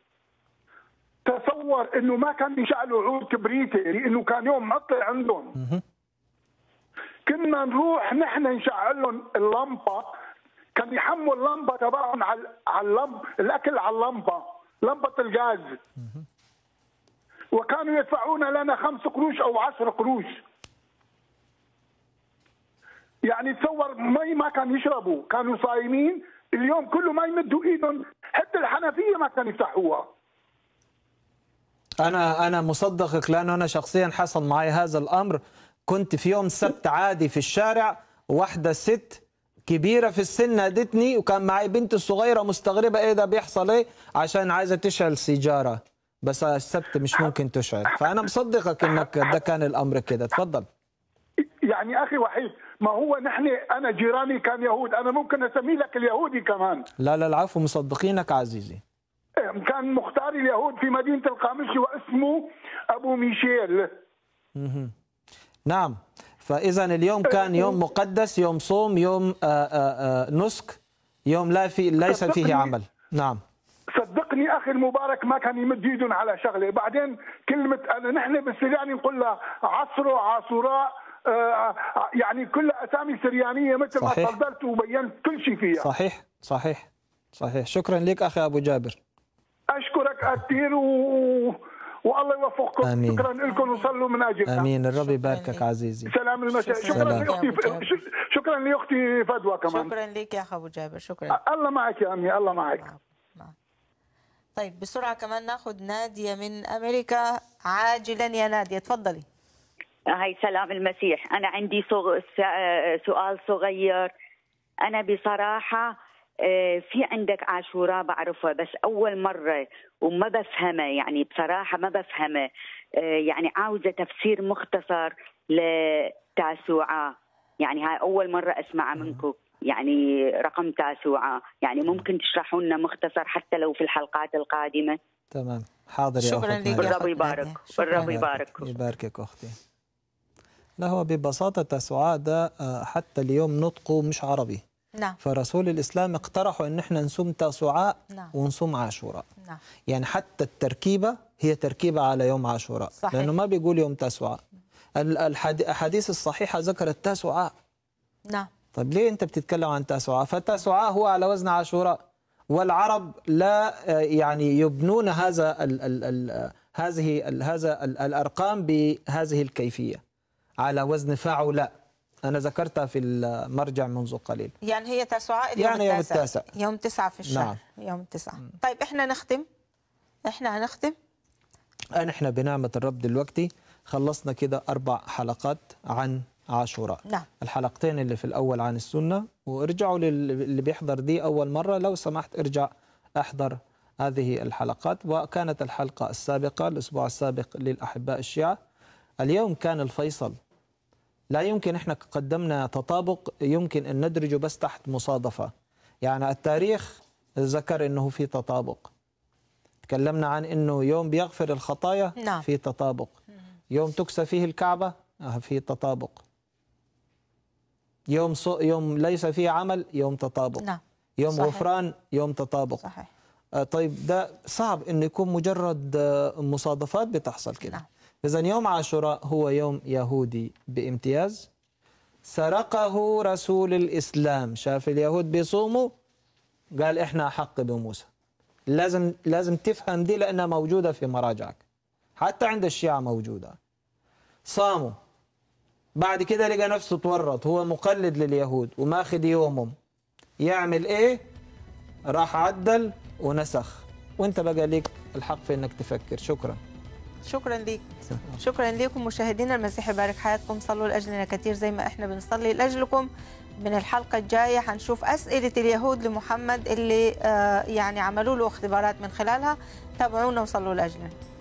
تصور انه ما كان بيشعلوا عود كبريته لانه كان يوم معطل عندهم كنا نروح نحن نشعل لهم اللمبه كان يحموا اللمبه تبعهم على على اللمب الاكل على اللمبه لمبه الغاز وكانوا يدفعون لنا خمس قروش او عشر قروش يعني تصور مي ما كان يشربوا كانوا صايمين اليوم كله ما يمدوا ايدهم حتى الحنفيه ما كانوا يفتحوها انا انا مصدقك لانه انا شخصيا حصل معي هذا الامر كنت في يوم سبت عادي في الشارع واحده ست كبيرة في السن نادتني وكان معي بنت صغيرة مستغربة ايه ده بيحصل ايه عشان عايزة تشعل سيجارة بس السبت مش ممكن تشعل فأنا مصدقك انك ده كان الأمر كده اتفضل يعني أخي وحيد ما هو نحن انا جيراني كان يهود انا ممكن اسمي لك اليهودي كمان لا لا العفو مصدقينك عزيزي إيه، كان مختار اليهود في مدينه القامشي واسمه ابو ميشيل نعم فاذا اليوم كان إيه. يوم مقدس يوم صوم يوم آآ آه، آآ آه، آه، نسك يوم لا في ليس فيه عمل نعم صدقني اخي المبارك ما كان يمد ايدهم على شغله بعدين كلمه انا نحن بالسورياني نقول لها عصره عاصراء آه، يعني كل اسامي سريانيه مثل ما صدرت وبينت كل شيء فيها صحيح صحيح صحيح شكرا لك اخي ابو جابر اشكرك كثير و... والله يوفقكم آمين. شكرا لكم وصلوا من اجلنا امين الرب يباركك عزيزي سلام المساء شكرا لاختي شكرا لاختي فدوى كمان شكرا لك يا اخي ابو جابر شكرا الله معك يا امي الله معك نعم. نعم. طيب بسرعه كمان ناخذ ناديه من امريكا عاجلا يا ناديه تفضلي هاي سلام المسيح أنا عندي آه، سؤال صغير أنا بصراحة آه، في عندك عاشوراء بعرفها بس أول مرة وما بفهمه يعني بصراحة ما بفهمه آه، يعني عاوزة تفسير مختصر لتاسوعة يعني هاي أول مرة أسمعها منكم يعني رقم تاسوعة يعني ممكن تشرحوا لنا مختصر حتى لو في الحلقات القادمة تمام حاضر يا شكرا لك بالرب يبارك بالرب يبارك يباركك أختي لا هو ببساطة سعادة ده آه، حتى اليوم نطقه مش عربي نعم. فرسول الإسلام اقترحوا أن احنا نصوم تسعاء نعم. ونصوم عاشوراء نعم. يعني حتى التركيبة هي تركيبة على يوم عاشوراء صحيح. لأنه ما بيقول يوم تسعاء الأحاديث الصحيحة ذكرت تسعاء نعم طيب ليه أنت بتتكلم عن تسعاء فتسعاء هو على وزن عاشوراء والعرب لا آه، يعني يبنون هذا الـ الـ الـ آه، هذه الـ هذا الـ الأرقام بهذه الكيفية على وزن فعل أنا ذكرتها في المرجع منذ قليل يعني هي تسعاء يعني يوم التاسع يوم تسعة في الشهر نعم. يوم تسعة طيب إحنا نختم إحنا هنختم الآن إحنا بنعمة الرب دلوقتي خلصنا كده أربع حلقات عن عاشوراء نعم. الحلقتين اللي في الأول عن السنة وارجعوا للي بيحضر دي أول مرة لو سمحت ارجع أحضر هذه الحلقات وكانت الحلقة السابقة الأسبوع السابق للأحباء الشيعة اليوم كان الفيصل لا يمكن احنا قدمنا تطابق يمكن ان ندرجه بس تحت مصادفه يعني التاريخ ذكر انه في تطابق تكلمنا عن انه يوم بيغفر الخطايا نعم. في تطابق يوم تكسى فيه الكعبه آه، في تطابق يوم صو... يوم ليس فيه عمل يوم تطابق نعم. يوم صحيح. غفران يوم تطابق صحيح. آه، طيب ده صعب انه يكون مجرد آه، مصادفات بتحصل كده نعم. إذا يوم عاشوراء هو يوم يهودي بامتياز سرقه رسول الإسلام شاف اليهود بيصوموا قال إحنا أحق بموسى لازم لازم تفهم دي لأنها موجودة في مراجعك حتى عند الشيعة موجودة صاموا بعد كده لقى نفسه تورط هو مقلد لليهود وماخذ يومهم يعمل ايه راح عدل ونسخ وانت بقى ليك الحق في انك تفكر شكرا شكرا ليك سمح. شكرا لكم مشاهدينا المسيح يبارك حياتكم صلوا لاجلنا كثير زي ما احنا بنصلي لاجلكم من الحلقة الجاية هنشوف أسئلة اليهود لمحمد اللي آه، يعني عملوا له اختبارات من خلالها تابعونا وصلوا لأجلنا